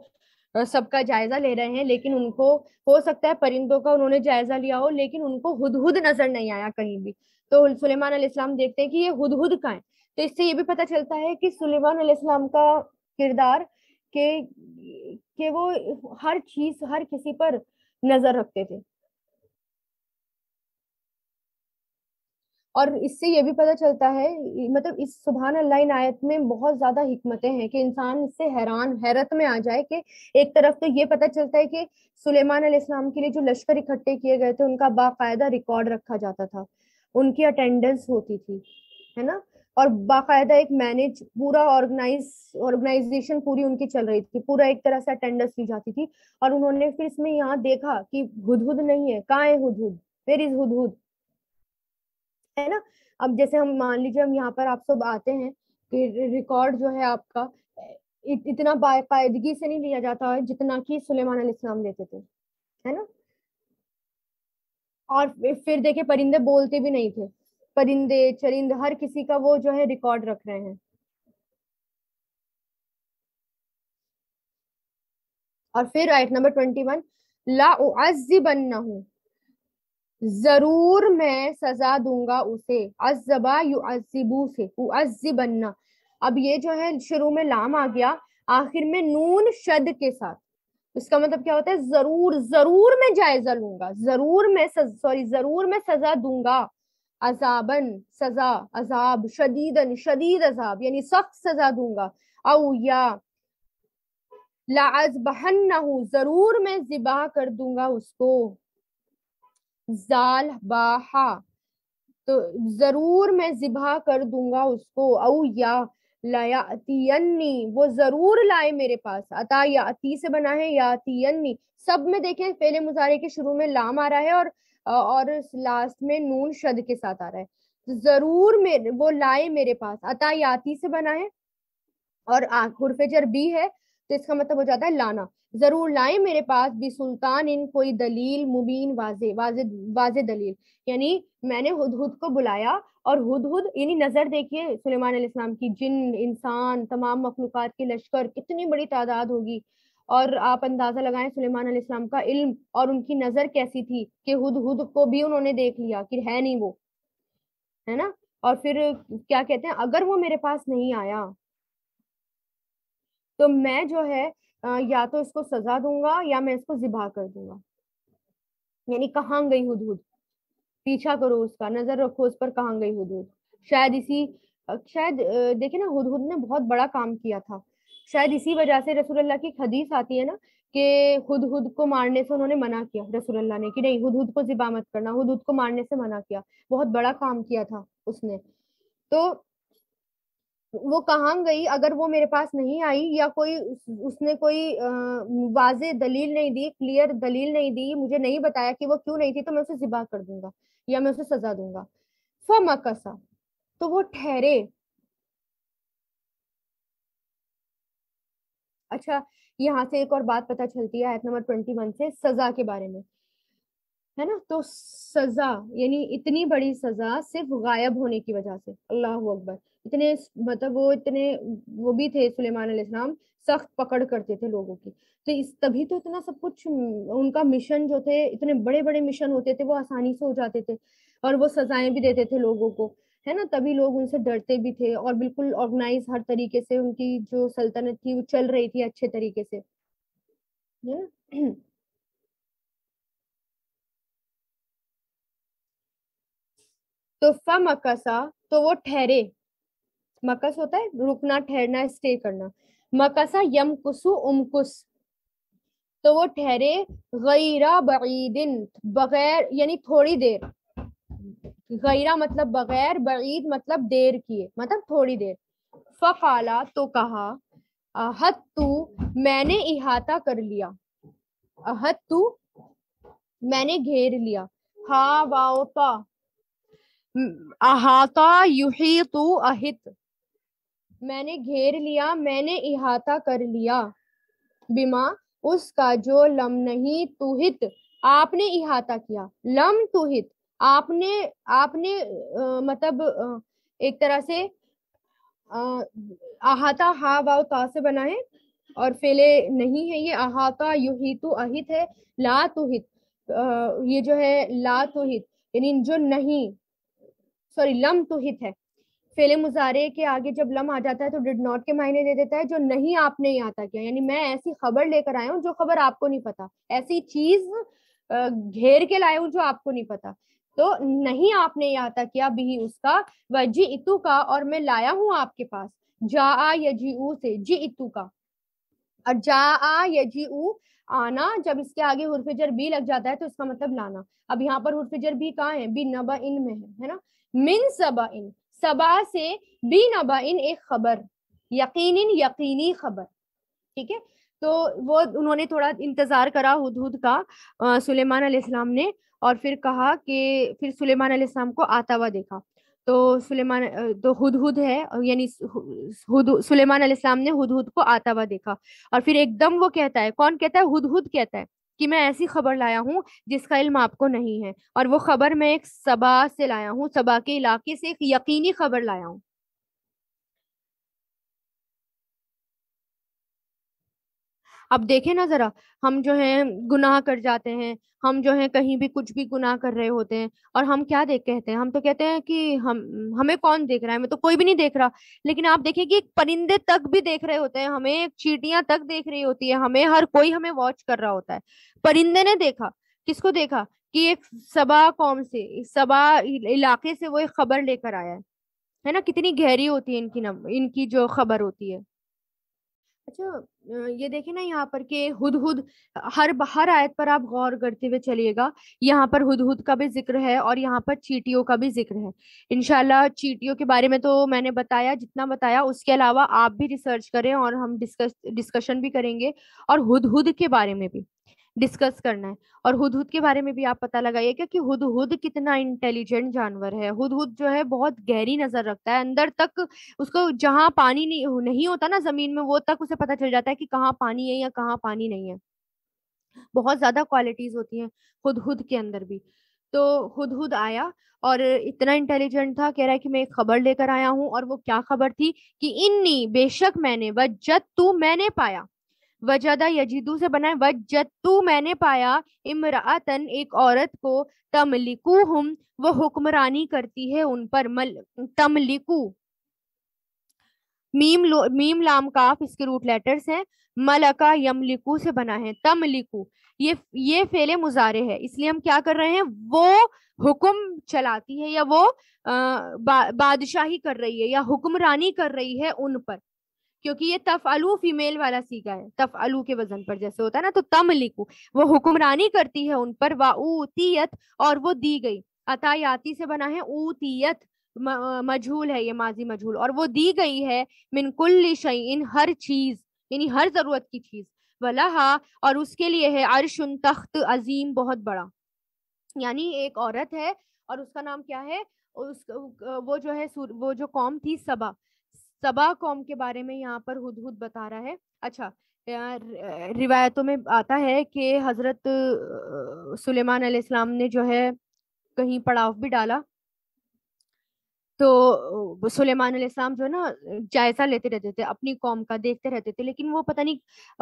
सबका जायजा ले रहे हैं लेकिन उनको हो सकता है परिंदों का उन्होंने जायजा लिया हो लेकिन उनको हुद हद नजर नहीं आया कहीं भी तो सुलेमान अलैहिस्सलाम देखते हैं कि ये हुद हुद का है तो इससे ये भी पता चलता है कि सुलेमान अलैहिस्सलाम का किरदार के के वो हर चीज हर किसी पर नजर रखते थे और इससे ये भी पता चलता है मतलब इस सुबहान अल्लाह इन आयत में बहुत ज्यादा हिकमतें हैं कि इंसान इससे हैरान हैरत में आ जाए कि एक तरफ तो ये पता चलता है कि सुलेमान अलैहिस्सलाम के लिए जो लश्कर इकट्ठे किए गए थे उनका बाकायदा रिकॉर्ड रखा जाता था उनकी अटेंडेंस होती थी है ना और बाकायदा एक मैनेज पूरा ऑर्गेनाइज ऑर्गेनाइजेशन पूरी उनकी चल रही थी पूरा एक तरह से अटेंडेंस ली जाती थी और उन्होंने फिर इसमें यहाँ देखा कि हुदहुद नहीं है कहाँ है हुदहुद वेर इज हुदहुद है ना अब जैसे हम मान लीजिए हम यहाँ पर आप सब आते हैं कि रिकॉर्ड जो है आपका इतना बायदगी से नहीं लिया जाता है जितना कि सुलेमान इस्लाम लेते थे है ना और फिर देखे परिंदे बोलते भी नहीं थे परिंदे चरिंद हर किसी का वो जो है रिकॉर्ड रख रहे हैं और फिर आयत नंबर ट्वेंटी वन ला उजी बनना उज्जिबन्नहु जरूर मैं सजा दूंगा उसे अजबा अजिबू से अब ये जो है शुरू में लाम आ गया आखिर में नून शद के साथ इसका मतलब क्या होता है जरूर जरूर मैं जायजा लूंगा जरूर मैं सॉरी जरूर मैं सजा दूंगा अजाबन सजा अजाब शदीदन शदीद अजाब यानी सख्त सजा दूंगा औ या लाजबहन जरूर मैं जिबा कर दूंगा उसको जाल बाहा तो जरूर मैं जिबा कर दूंगा उसको औ या लायातियन्नी वो जरूर लाए मेरे पास अता याती से बना है यातियन्नी सब में देखें पहले मुजारे के शुरू में लाम आ रहा है और और लास्ट में नून शद के साथ आ रहा है तो जरूर मेरे वो लाए मेरे पास अता याती से बना है और हुरफे जर बी है तो इसका मतलब हो जाता है लाना जरूर लाए मेरे पास भी सुल्तान इन कोई दलील मुबीन वाजे वाजे वाजे दलील यानी मैंने हुद हुद को बुलाया और हुद हुद यानी नजर देखिए सुलेमान सलेमान की जिन इंसान तमाम मखलूक के लश्कर कितनी बड़ी तादाद होगी और आप अंदाजा लगाएं सुलेमान इस्लाम का इल्म और उनकी नजर कैसी थी कि हुद हुद को भी उन्होंने देख लिया कि है नहीं वो है ना और फिर क्या कहते हैं अगर वो मेरे पास नहीं आया तो मैं जो है या तो इसको सजा दूंगा या मैं इसको जिबा कर दूंगा यानी कहाँ गई हूँ दूध पीछा करो उसका नजर रखो उस पर कहाँ गई हूँ दूध शायद इसी शायद देखे ना हुदहुद ने बहुत बड़ा काम किया था शायद इसी वजह से रसूलुल्लाह की हदीस आती है ना कि हुद हुद को मारने से उन्होंने मना किया रसूलुल्लाह ने कि नहीं हुद हुद को जिबा मत करना हुद हुद को मारने से मना किया बहुत बड़ा काम किया था उसने तो वो कहाँ गई अगर वो मेरे पास नहीं आई या कोई उसने कोई वाजे दलील नहीं दी क्लियर दलील नहीं दी मुझे नहीं बताया कि वो क्यों नहीं थी तो मैं उसे जिबा कर दूंगा या मैं उसे सजा दूंगा फमकसा तो वो ठहरे अच्छा यहाँ से एक और बात पता चलती है आयत नंबर ट्वेंटी वन से सजा के बारे में है ना तो सजा यानी इतनी बड़ी सजा सिर्फ गायब होने की वजह से अल्लाह अकबर इतने मतलब वो इतने वो भी थे सुलेमान सलेमान सख्त पकड़ करते थे लोगों की तो इस तभी तो इतना सब कुछ उनका मिशन जो थे इतने बड़े बड़े मिशन होते थे वो आसानी से हो जाते थे और वो सजाएं भी देते थे लोगों को है ना तभी लोग उनसे डरते भी थे और बिल्कुल ऑर्गेनाइज हर तरीके से उनकी जो सल्तनत थी वो चल रही थी अच्छे तरीके से है ना तो फमकसा तो वो ठहरे मकस होता है रुकना ठहरना स्टे करना मकसा यम कुसु उमकुस तो वो ठहरे गैरा बईदिन बगैर यानी थोड़ी देर गैरा मतलब बगैर बीद मतलब देर किए मतलब थोड़ी देर फ़काला तो कहा तू मैंने इहाता कर लिया तू मैंने घेर लिया हा पा अहाता तू अहित मैंने घेर लिया मैंने इहाता कर लिया बीमा उसका जो लम नहीं तुहित आपने इहाता किया लम तुहित आपने आपने आ, मतलब आ, एक तरह से आ, अहाता हा वाव ता से बना है और फेले नहीं है ये अहाता युहितु अहित है ला तुहित ये जो है ला तुहित यानी जो नहीं सॉरी लम तुहित है फेले मुजारे के आगे जब लम आ जाता है तो डिड नॉट के मायने दे देता है जो नहीं आपने यहाँ तक किया यानी मैं ऐसी खबर लेकर आया हूँ जो खबर आपको नहीं पता ऐसी चीज घेर के लाया हूँ जो आपको नहीं पता तो नहीं आपने यहाँ तक किया भी उसका व जी इतु का और मैं लाया हूँ आपके पास जा आ यजी ऊ से जी इतु का और जा आ यजी ऊ आना जब इसके आगे हुरफिजर जर बी लग जाता है तो इसका मतलब लाना अब यहाँ पर हुरफिजर जर बी कहाँ है बी नबा इन में है है ना मिन सबा इन सबा से बी नबा इन एक खबर यकीन यकीनी खबर ठीक है तो वो उन्होंने थोड़ा इंतज़ार करा हद का सुलेमान सलेमान ने और फिर कहा कि फिर सुलेमान सलेमान को आता हुआ देखा तो सुलेमान तो हद हद है यानी सुलेमान सलेमान ने हद को आता हुआ देखा और फिर एकदम वो कहता है कौन कहता है हद कहता है कि मैं ऐसी खबर लाया हूँ जिसका इल्म आपको नहीं है और वो खबर मैं एक सबा से लाया हूँ सबा के इलाके से एक यकीनी खबर लाया हूँ अब देखें ना ज़रा हम जो है गुनाह कर जाते हैं हम जो है कहीं भी कुछ भी गुनाह कर रहे होते हैं और हम क्या देख कहते हैं हम तो कहते हैं कि हम हमें कौन देख रहा है हमें तो कोई भी नहीं देख रहा लेकिन आप देखिए कि परिंदे तक भी देख रहे होते हैं हमें चीटियां तक देख रही होती है हमें हर कोई हमें वॉच कर रहा होता है परिंदे ने देखा किसको देखा कि एक सबा कौम से सबा इलाके से वो एक खबर लेकर आया है है ना कितनी गहरी होती है इनकी नम, इनकी जो खबर होती है अच्छा ये देखे ना यहाँ पर कि हुद हुद हर हर आयत पर आप गौर करते हुए चलिएगा यहाँ पर हुद हुद का भी जिक्र है और यहाँ पर चीटियों का भी जिक्र है इनशाला चीटियों के बारे में तो मैंने बताया जितना बताया उसके अलावा आप भी रिसर्च करें और हम डिस्कस डिस्कशन भी करेंगे और हुद हुद के बारे में भी डिस्कस करना है और हुदहुद के बारे में भी आप पता लगाइएगा कि हुदहुद कितना इंटेलिजेंट जानवर है हुदहुद जो है बहुत गहरी नजर रखता है अंदर तक उसको जहाँ पानी नहीं नहीं होता ना जमीन में वो तक उसे पता चल जाता है कि कहाँ पानी है या कहाँ पानी नहीं है बहुत ज्यादा क्वालिटीज होती हैं हुदहुद के अंदर भी तो खुद खुद आया और इतना इंटेलिजेंट था कह रहा है कि मैं एक खबर लेकर आया हूँ और वो क्या खबर थी कि इन्नी बेशक मैंने वजत तू मैंने पाया वजदा यजीदू से बना है वजतु मैंने पाया इमरातन एक औरत को तमलिकू हम वो हुक्मरानी करती है उन पर मल तमलिकू मीम लो, मीम लाम काफ इसके रूट लेटर्स हैं मलका यमलिकू से बना है तमलिकू ये ये फेले मुजारे है इसलिए हम क्या कर रहे हैं वो हुक्म चलाती है या वो बा, बादशाही कर रही है या हुक्मरानी कर रही है उन पर क्योंकि ये तफअलू फीमेल वाला सीगा है तफअलू के वजन पर जैसे होता है ना तो तमलिकू वो हुक्मरानी करती है उन पर वाऊतियत और वो दी गई अतायाती से बना है ऊतियत मजहूल है ये माजी मजहूल और वो दी गई है मिनकुल्ल इन हर चीज यानी हर जरूरत की चीज वला और उसके लिए है उन तख्त अजीम बहुत बड़ा यानी एक औरत है और उसका नाम क्या है उस वो जो है वो जो कौम थी सबा सबा कौम के बारे में यहाँ पर हद हद बता रहा है अच्छा रिवायतों में आता है कि हज़रत सुलेमान सलेमान ने जो है कहीं पड़ाव भी डाला तो सुलेमान सलेमान जो है ना जायजा लेते रहते थे अपनी कौम का देखते रहते थे लेकिन वो पता नहीं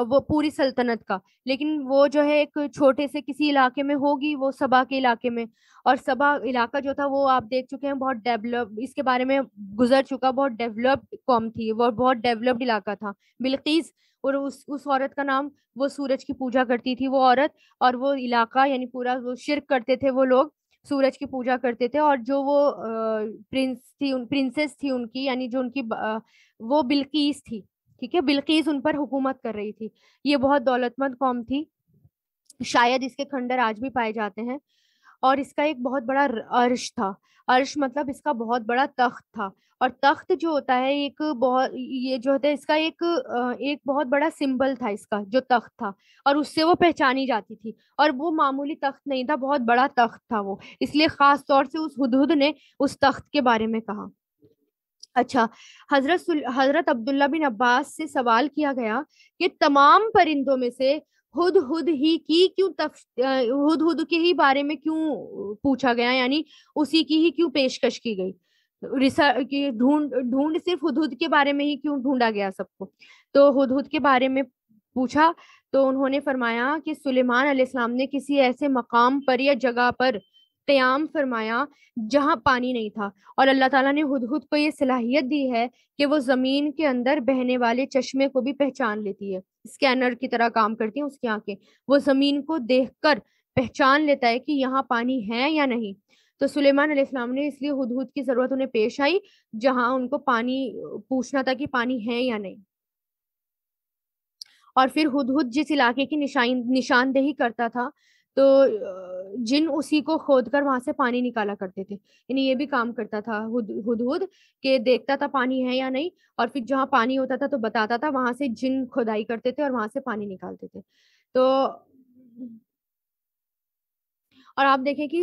वो पूरी सल्तनत का लेकिन वो जो है एक छोटे से किसी इलाके में होगी वो सबा के इलाके में और सबा इलाका जो था वो आप देख चुके हैं बहुत डेवलप इसके बारे में गुजर चुका बहुत डेवलप्ड कौम थी वो बहुत डेवलप्ड इलाका था बिल्कीस और उस उस औरत का नाम वो सूरज की पूजा करती थी वो औरत और वो इलाका यानी पूरा वो शिरक करते थे वो लोग सूरज की पूजा करते थे और जो वो प्रिंस थी उन प्रिंसेस थी उनकी यानी जो उनकी वो बिल्कीस थी ठीक है बिल्कीस उन पर हुकूमत कर रही थी ये बहुत दौलतमंद कौम थी शायद इसके खंडर आज भी पाए जाते हैं और इसका एक बहुत बड़ा अर्श था अर्श मतलब इसका बहुत बड़ा तख्त था और तख्त जो होता है एक बहुत ये जो होता है इसका एक एक बहुत बड़ा सिंबल था इसका जो तख्त था और उससे वो पहचानी जाती थी और वो मामूली तख्त नहीं था बहुत बड़ा तख्त था वो इसलिए ख़ास तौर से उस हद ने उस तख्त के बारे में कहा अच्छा हजरत हजरत अब्दुल्ला बिन अब्बास से सवाल किया गया कि तमाम परिंदों में से हुद हुद ही की क्यों तफ हुद हुद के ही बारे में क्यों पूछा गया यानी उसी की ही क्यों पेशकश की गई रिसर्च ढूंढ ढूंढ सिर्फ हुदहुद के बारे में ही क्यों ढूंढा गया सबको तो हुदहुद के बारे में पूछा तो उन्होंने फरमाया कि सुलेमान अलैहिस्सलाम ने किसी ऐसे मकाम पर या जगह पर क्याम फरमाया जहाँ पानी नहीं था और अल्लाह ताला ने हदहुद को ये सलाहियत दी है कि वो ज़मीन के अंदर बहने वाले चश्मे को भी पहचान लेती है स्कैनर की तरह काम करती है उसकी आंखें वो ज़मीन को देखकर पहचान लेता है कि यहाँ पानी है या नहीं तो सुलेमान सलेमान ने इसलिए हदूद की ज़रूरत उन्हें पेश आई जहाँ उनको पानी पूछना था कि पानी है या नहीं और फिर हदहुद जिस इलाके की निशान निशानदेही करता था तो जिन उसी को खोद कर वहां से पानी निकाला करते थे यानी ये भी काम करता था हुद हुद, के देखता था पानी है या नहीं और फिर जहाँ पानी होता था तो बताता था वहां से जिन खुदाई करते थे और वहां से पानी निकालते थे तो और आप देखें कि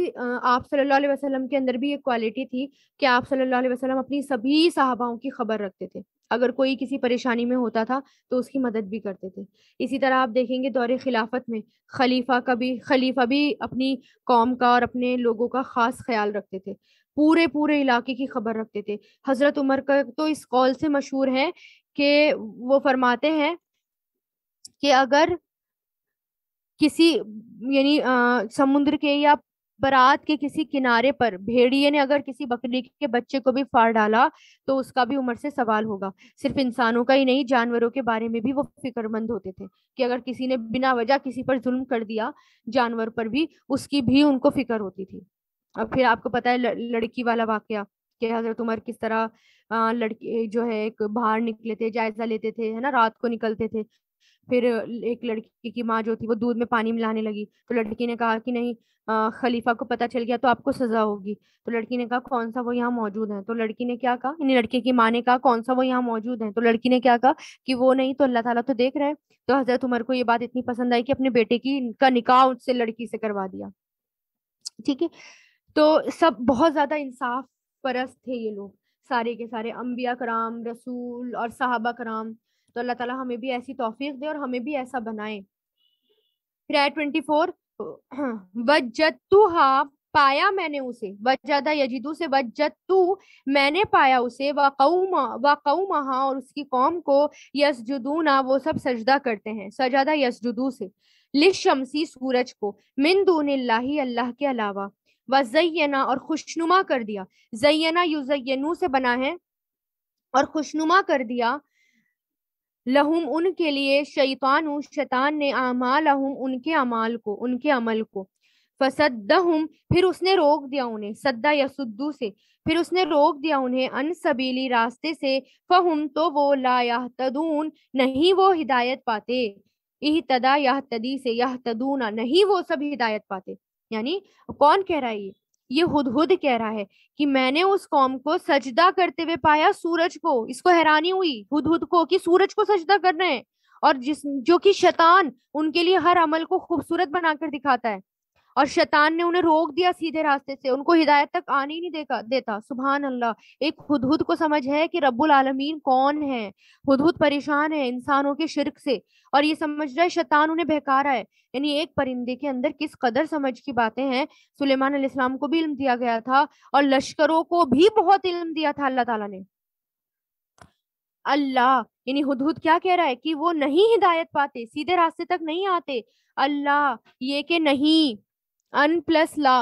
आप सल्लल्लाहु अलैहि वसल्लम के अंदर भी एक क्वालिटी थी कि आप सल्लल्लाहु अलैहि वसल्लम अपनी सभी साहबाओं की खबर रखते थे अगर कोई किसी परेशानी में होता था तो उसकी मदद भी करते थे इसी तरह आप देखेंगे दौरे खिलाफत में खलीफा का भी खलीफा भी अपनी कौम का और अपने लोगों का ख़ास ख्याल रखते थे पूरे पूरे इलाके की खबर रखते थे हज़रत उमर का तो इस कौल से मशहूर है कि वो फरमाते हैं कि अगर किसी यानी समुद्र के या बरात के किसी किनारे पर भेड़िए ने अगर किसी बकरी के बच्चे को भी फाड़ डाला तो उसका भी उम्र से सवाल होगा सिर्फ इंसानों का ही नहीं जानवरों के बारे में भी वो फिक्रमंद होते थे कि अगर किसी ने बिना वजह किसी पर जुल्म कर दिया जानवर पर भी उसकी भी उनको फिक्र होती थी अब फिर आपको पता है लड़की वाला वाक्य कि हजरत उमर किस तरह लड़के जो है एक बाहर निकले थे जायजा लेते थे है ना रात को निकलते थे फिर एक लड़की की माँ जो थी वो दूध में पानी मिलाने लगी तो लड़की ने कहा कि नहीं आ, खलीफा को पता चल गया तो आपको सजा होगी तो लड़की ने कहा कौन सा वो यहाँ मौजूद है तो लड़की ने क्या कहा लड़के की माँ ने कहा कौन सा वो यहाँ मौजूद है तो लड़की ने क्या कहा कि वो नहीं तो अल्लाह ताला तो देख रहे हैं तो हजरत उमर को ये बात इतनी पसंद आई कि अपने बेटे की का निकाह उससे लड़की से करवा दिया ठीक है तो सब बहुत ज्यादा इंसाफ परस्त थे ये लोग सारे के सारे अम्बिया कराम रसूल और साहबा कराम तो अल्लाह ताला हमें भी ऐसी तोफीक दे और हमें भी ऐसा बनाए फिर आया ट्वेंटी फोर वजतुहा पाया मैंने उसे वजदा यजीदू से वजतू मैंने पाया उसे वकऊमा वकऊमहा और उसकी कौम को ना वो सब सजदा करते हैं सजदा यसजुदू से लिशमसी सूरज को मिन दून अल्लाह के अलावा जयना और खुशनुमा कर दिया जैना युजैनू से बना है और खुशनुमा कर दिया लहुम उनके लिए शैतान शैतान ने अमाल उनके अमाल को उनके अमल को फसद फिर उसने रोक दिया उन्हें सद्दा या सुद्दू से फिर उसने रोक दिया उन्हें अन सबीली रास्ते से फहुम तो वो ला तदून नहीं वो हिदायत पाते इहतदा यह तदी से यह तदूना नहीं वो सब हिदायत पाते यानी कौन कह रहा है ये ये हुद हुद कह रहा है कि मैंने उस कौम को सजदा करते हुए पाया सूरज को इसको हैरानी हुई हुद हुद को कि सूरज को सजदा कर रहे हैं और जिस जो कि शैतान उनके लिए हर अमल को खूबसूरत बनाकर दिखाता है और शैतान ने उन्हें रोक दिया सीधे रास्ते से उनको हिदायत तक आने ही नहीं देखा देता सुबहान अल्लाह एक हदहुद को समझ है कि रब्बुल आलमीन कौन है हुदहुद परेशान है इंसानों के शिरक से और ये समझ रहा है शैतान उन्हें बहका रहा है यानी एक परिंदे के अंदर किस कदर समझ की बातें हैं सुलेमान अलैहिस्सलाम को भी इल्म दिया गया था और लश्करों को भी बहुत इल्म दिया था अल्लाह ताला ने अल्लाह यानी हुदहुद क्या कह रहा है कि वो नहीं हिदायत पाते सीधे रास्ते तक नहीं आते अल्लाह ये के नहीं अन प्लस ला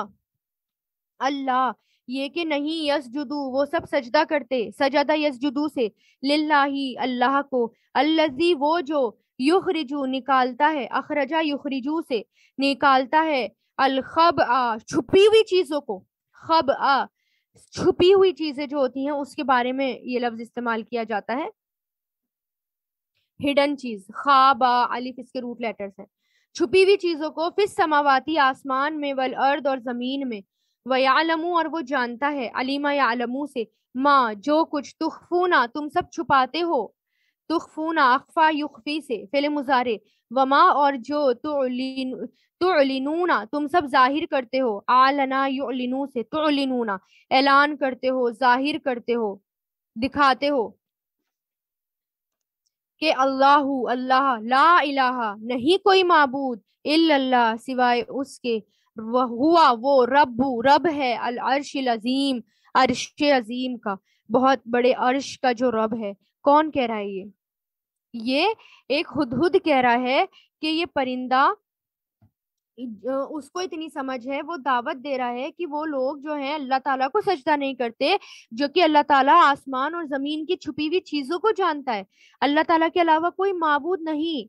अल्लाह ये कि नहीं यस जुदू वो सब सजदा करते सजदा यस जुदू से लिल्लाही अल्लाह को अल्लजी वो जो युखरिजू निकालता है अखरजा युखरिजू से निकालता है अलखब आ छुपी हुई चीजों को खब आ छुपी हुई चीजें जो होती हैं उसके बारे में ये लफ्ज इस्तेमाल किया जाता है हिडन चीज आ अलिफ इसके रूट लेटर्स हैं छुपी हुई चीज़ों को फिर समावाती आसमान में वल अर्द और ज़मीन में वयालमू और वो जानता है अलीमा यालमू से माँ जो कुछ तुखफूना तुम सब छुपाते हो तुखफूना अखफा युखफी से फिल मुजारे वमा और जो तुलिनूना तुम सब जाहिर करते हो आलना युलिनू से तुलिनूना ऐलान करते हो जाहिर करते हो दिखाते हो कि अल्लाह अल्लाह ला इलाहा नहीं कोई मबूद इल्लाह सिवाय उसके हुआ वो रब रब है अल अर्श अजीम अर्श अजीम का बहुत बड़े अर्श का जो रब है कौन कह रहा है ये ये एक हुदहुद कह रहा है कि ये परिंदा उसको इतनी समझ है वो दावत दे रहा है कि वो लोग जो हैं अल्लाह ताला को सजदा नहीं करते जो कि अल्लाह ताला आसमान और जमीन की छुपी हुई चीजों को जानता है अल्लाह ताला के अलावा कोई मबूद नहीं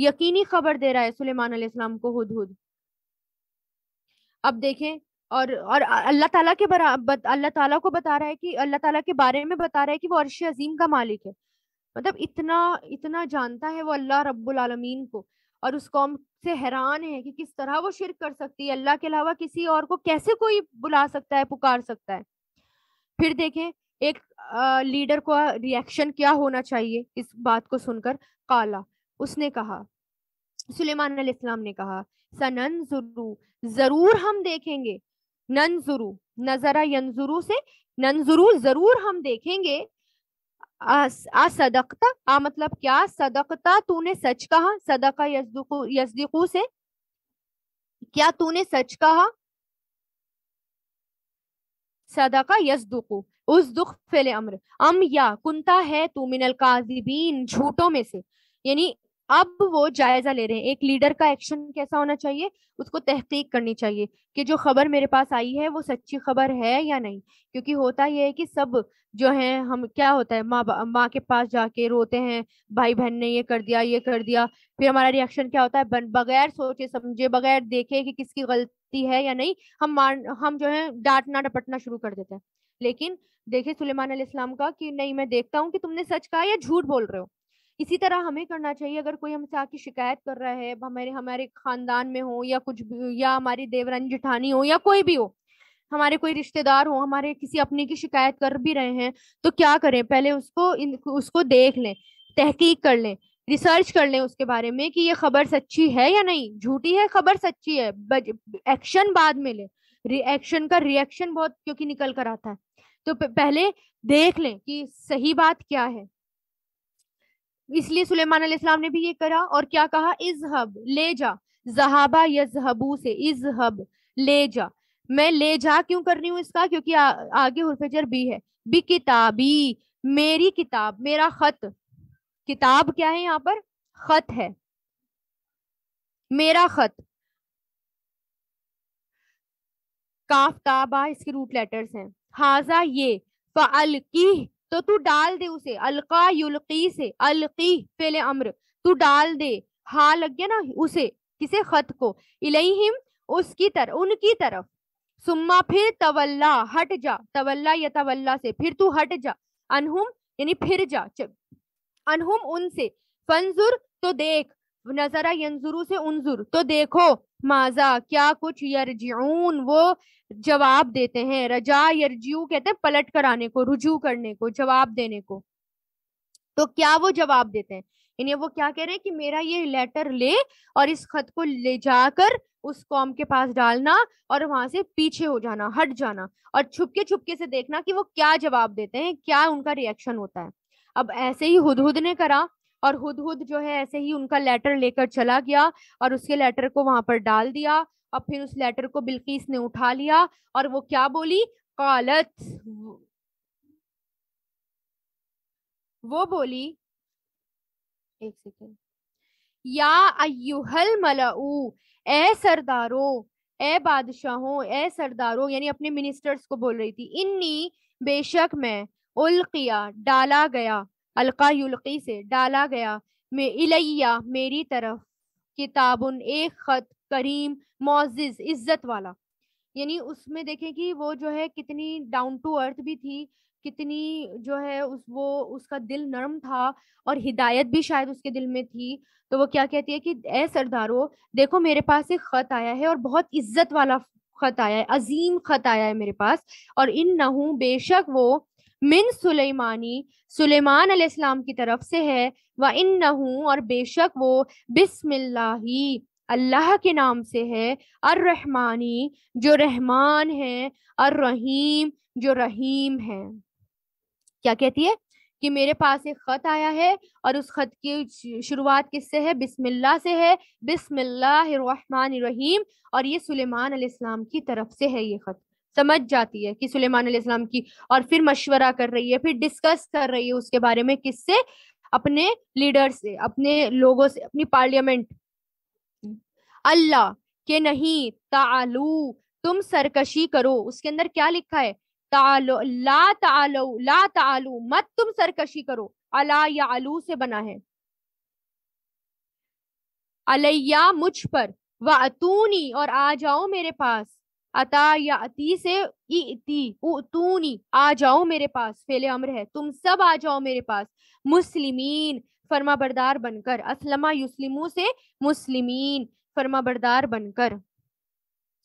यकीनी खबर दे रहा है सुलेमान सलेमान को हुद हुद अब देखें और और अल्लाह ताला के बराबर अल्लाह ताला को बता रहा है कि अल्लाह ताला के बारे में बता रहा है कि वो अर्श अजीम का मालिक है मतलब इतना इतना जानता है वो अल्लाह रब्बुल आलमीन को और उस कौम से हैरान है कि किस तरह वो शिरक कर सकती है अल्लाह के अलावा किसी और को कैसे कोई बुला सकता है पुकार सकता है फिर देखें एक आ, लीडर को रिएक्शन क्या होना चाहिए इस बात को सुनकर काला उसने कहा सुलेमान अलैहिस्सलाम ने कहा सनन जरू जरूर हम देखेंगे नन जरू नजरा यनजुरू से नन जरूर जरूर हम देखेंगे आ, आ सदकता आ मतलब क्या सदकता तूने सच कहा सदका यजदीकु से क्या तूने सच कहा सदका यजदुकु उस दुख फेले अम्र अम या कुंता है तू मिनल काजिबीन झूठों में से यानी अब वो जायजा ले रहे हैं एक लीडर का एक्शन कैसा होना चाहिए उसको तहकीक करनी चाहिए कि जो खबर मेरे पास आई है वो सच्ची खबर है या नहीं क्योंकि होता यह है कि सब जो है हम क्या होता है माँ माँ के पास जाके रोते हैं भाई बहन ने ये कर दिया ये कर दिया फिर हमारा रिएक्शन क्या होता है बगैर सोचे समझे बगैर देखे कि किसकी गलती है या नहीं हम मार हम जो है डांटना डपटना शुरू कर देते हैं लेकिन देखे सुलेमान का कि नहीं मैं देखता हूँ कि तुमने सच कहा या झूठ बोल रहे हो इसी तरह हमें करना चाहिए अगर कोई हमसे आके शिकायत कर रहा है हमारे हमारे खानदान में हो या कुछ भी या हमारी देवरानी जिठानी हो या कोई भी हो हमारे कोई रिश्तेदार हो हमारे किसी अपने की शिकायत कर भी रहे हैं तो क्या करें पहले उसको इन, उसको देख लें तहकीक कर लें रिसर्च कर लें उसके बारे में कि ये खबर सच्ची है या नहीं झूठी है खबर सच्ची है एक्शन बाद में ले रिएक्शन का रिएक्शन बहुत क्योंकि निकल कर आता है तो पहले देख लें कि सही बात क्या है इसलिए सुलेमान अलैहिस्सलाम ने भी ये करा और क्या कहा इजहब ले जा जहाबा यजहबू से इजहब ले जा मैं ले जा क्यों कर रही हूँ इसका क्योंकि आ, आगे हरफेजर भी है बी किताबी मेरी किताब मेरा खत किताब क्या है यहाँ पर खत है मेरा खत काफ ताबा इसके रूट लेटर्स हैं हाजा ये फ़ल की तो तू डाल दे उसे अलका युलकी से अलकी फेले अम्र तू डाल दे हा लग गया ना उसे किसे खत को इलेहिम उसकी तरफ उनकी तरफ सुम्मा फिर तवल्ला हट जा तवल्ला या तवल्ला से फिर तू हट जा अनहुम यानी फिर जा अनहुम उनसे फंजुर तो देख नजरा यंजुरु से उनजुर तो देखो माजा क्या कुछ यरजून वो जवाब देते हैं रजा यरजू कहते हैं पलट कर आने को रुजू करने को जवाब देने को तो क्या वो जवाब देते हैं इन्हें वो क्या कह रहे हैं कि मेरा ये लेटर ले और इस खत को ले जाकर उस कौम के पास डालना और वहां से पीछे हो जाना हट जाना और छुपके छुपके से देखना कि वो क्या जवाब देते हैं क्या उनका रिएक्शन होता है अब ऐसे ही हुदहुद ने करा और हुद हुद जो है ऐसे ही उनका लेटर लेकर चला गया और उसके लेटर को वहां पर डाल दिया और फिर उस लेटर को बिल्किस ने उठा लिया और वो क्या बोली कालत वो बोली एक सेकेंड या अयुहल मलाऊ ए सरदारो ए बादशाहों ए सरदारों यानी अपने मिनिस्टर्स को बोल रही थी इन्नी बेशक मैं उल्किया डाला गया अलका युलकी से डाला गया मैं इलैया मेरी तरफ किताबुन एक ख़त करीम मोजिज़ इज़्ज़त वाला यानी उसमें देखें कि वो जो है कितनी डाउन टू अर्थ भी थी कितनी जो है उस वो उसका दिल नरम था और हिदायत भी शायद उसके दिल में थी तो वो क्या कहती है कि ए सरदारो देखो मेरे पास एक ख़त आया है और बहुत इज्जत वाला ख़त आया है अजीम ख़त आया है मेरे पास और इन नहू बेशक वो मिन सुलेमानी सुलेमान अलैहिस्सलाम की तरफ से है व इन और बेशक वो बिस्मिल्लाही अल्लाह के नाम से है अर रहमानी जो रहमान है अर रहीम जो रहीम है क्या कहती है कि मेरे पास एक ख़त आया है और उस ख़त की शुरुआत किससे है बिस्मिल्लाह से है बिस्मिल्लाह रहीम और ये सुलेमान अलैहिस्सलाम की तरफ से है ये ख़त समझ जाती है कि सुलेमान सलेमान की और फिर मशवरा कर रही है फिर डिस्कस कर रही है उसके बारे में किससे अपने लीडर से अपने लोगों से अपनी पार्लियामेंट अल्लाह के नहीं तालू तुम सरकशी करो उसके अंदर क्या लिखा है तालो ला तालो ला तालू मत तुम सरकशी करो अला या आलू से बना है अलैया मुझ पर व अतूनी और आ जाओ मेरे पास अता या अति से इति तूनी आ जाओ मेरे पास फेले अम्र है तुम सब आ जाओ मेरे पास मुस्लिमीन फर्मा बरदार बनकर असलमा युस्लिमू से मुस्लिमीन फर्मा बरदार बनकर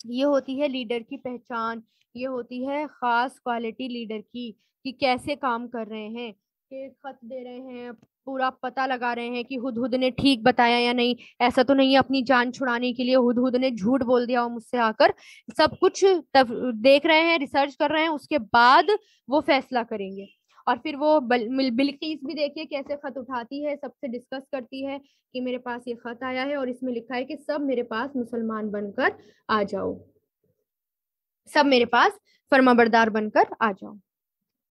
ये होती है लीडर की पहचान ये होती है ख़ास क्वालिटी लीडर की कि कैसे काम कर रहे हैं कि खत दे रहे हैं पूरा पता लगा रहे हैं कि हुदहुद ने ठीक बताया या नहीं ऐसा तो नहीं अपनी जान छुड़ाने के लिए हुदहुद ने झूठ बोल दिया और मुझसे आकर सब कुछ तब देख रहे हैं रिसर्च कर रहे हैं उसके बाद वो फैसला करेंगे और फिर वो बिल बिल्किस भी देखिए कैसे खत उठाती है सबसे डिस्कस करती है कि मेरे पास ये खत आया है और इसमें लिखा है कि सब मेरे पास मुसलमान बनकर आ जाओ सब मेरे पास फर्माबरदार बनकर आ जाओ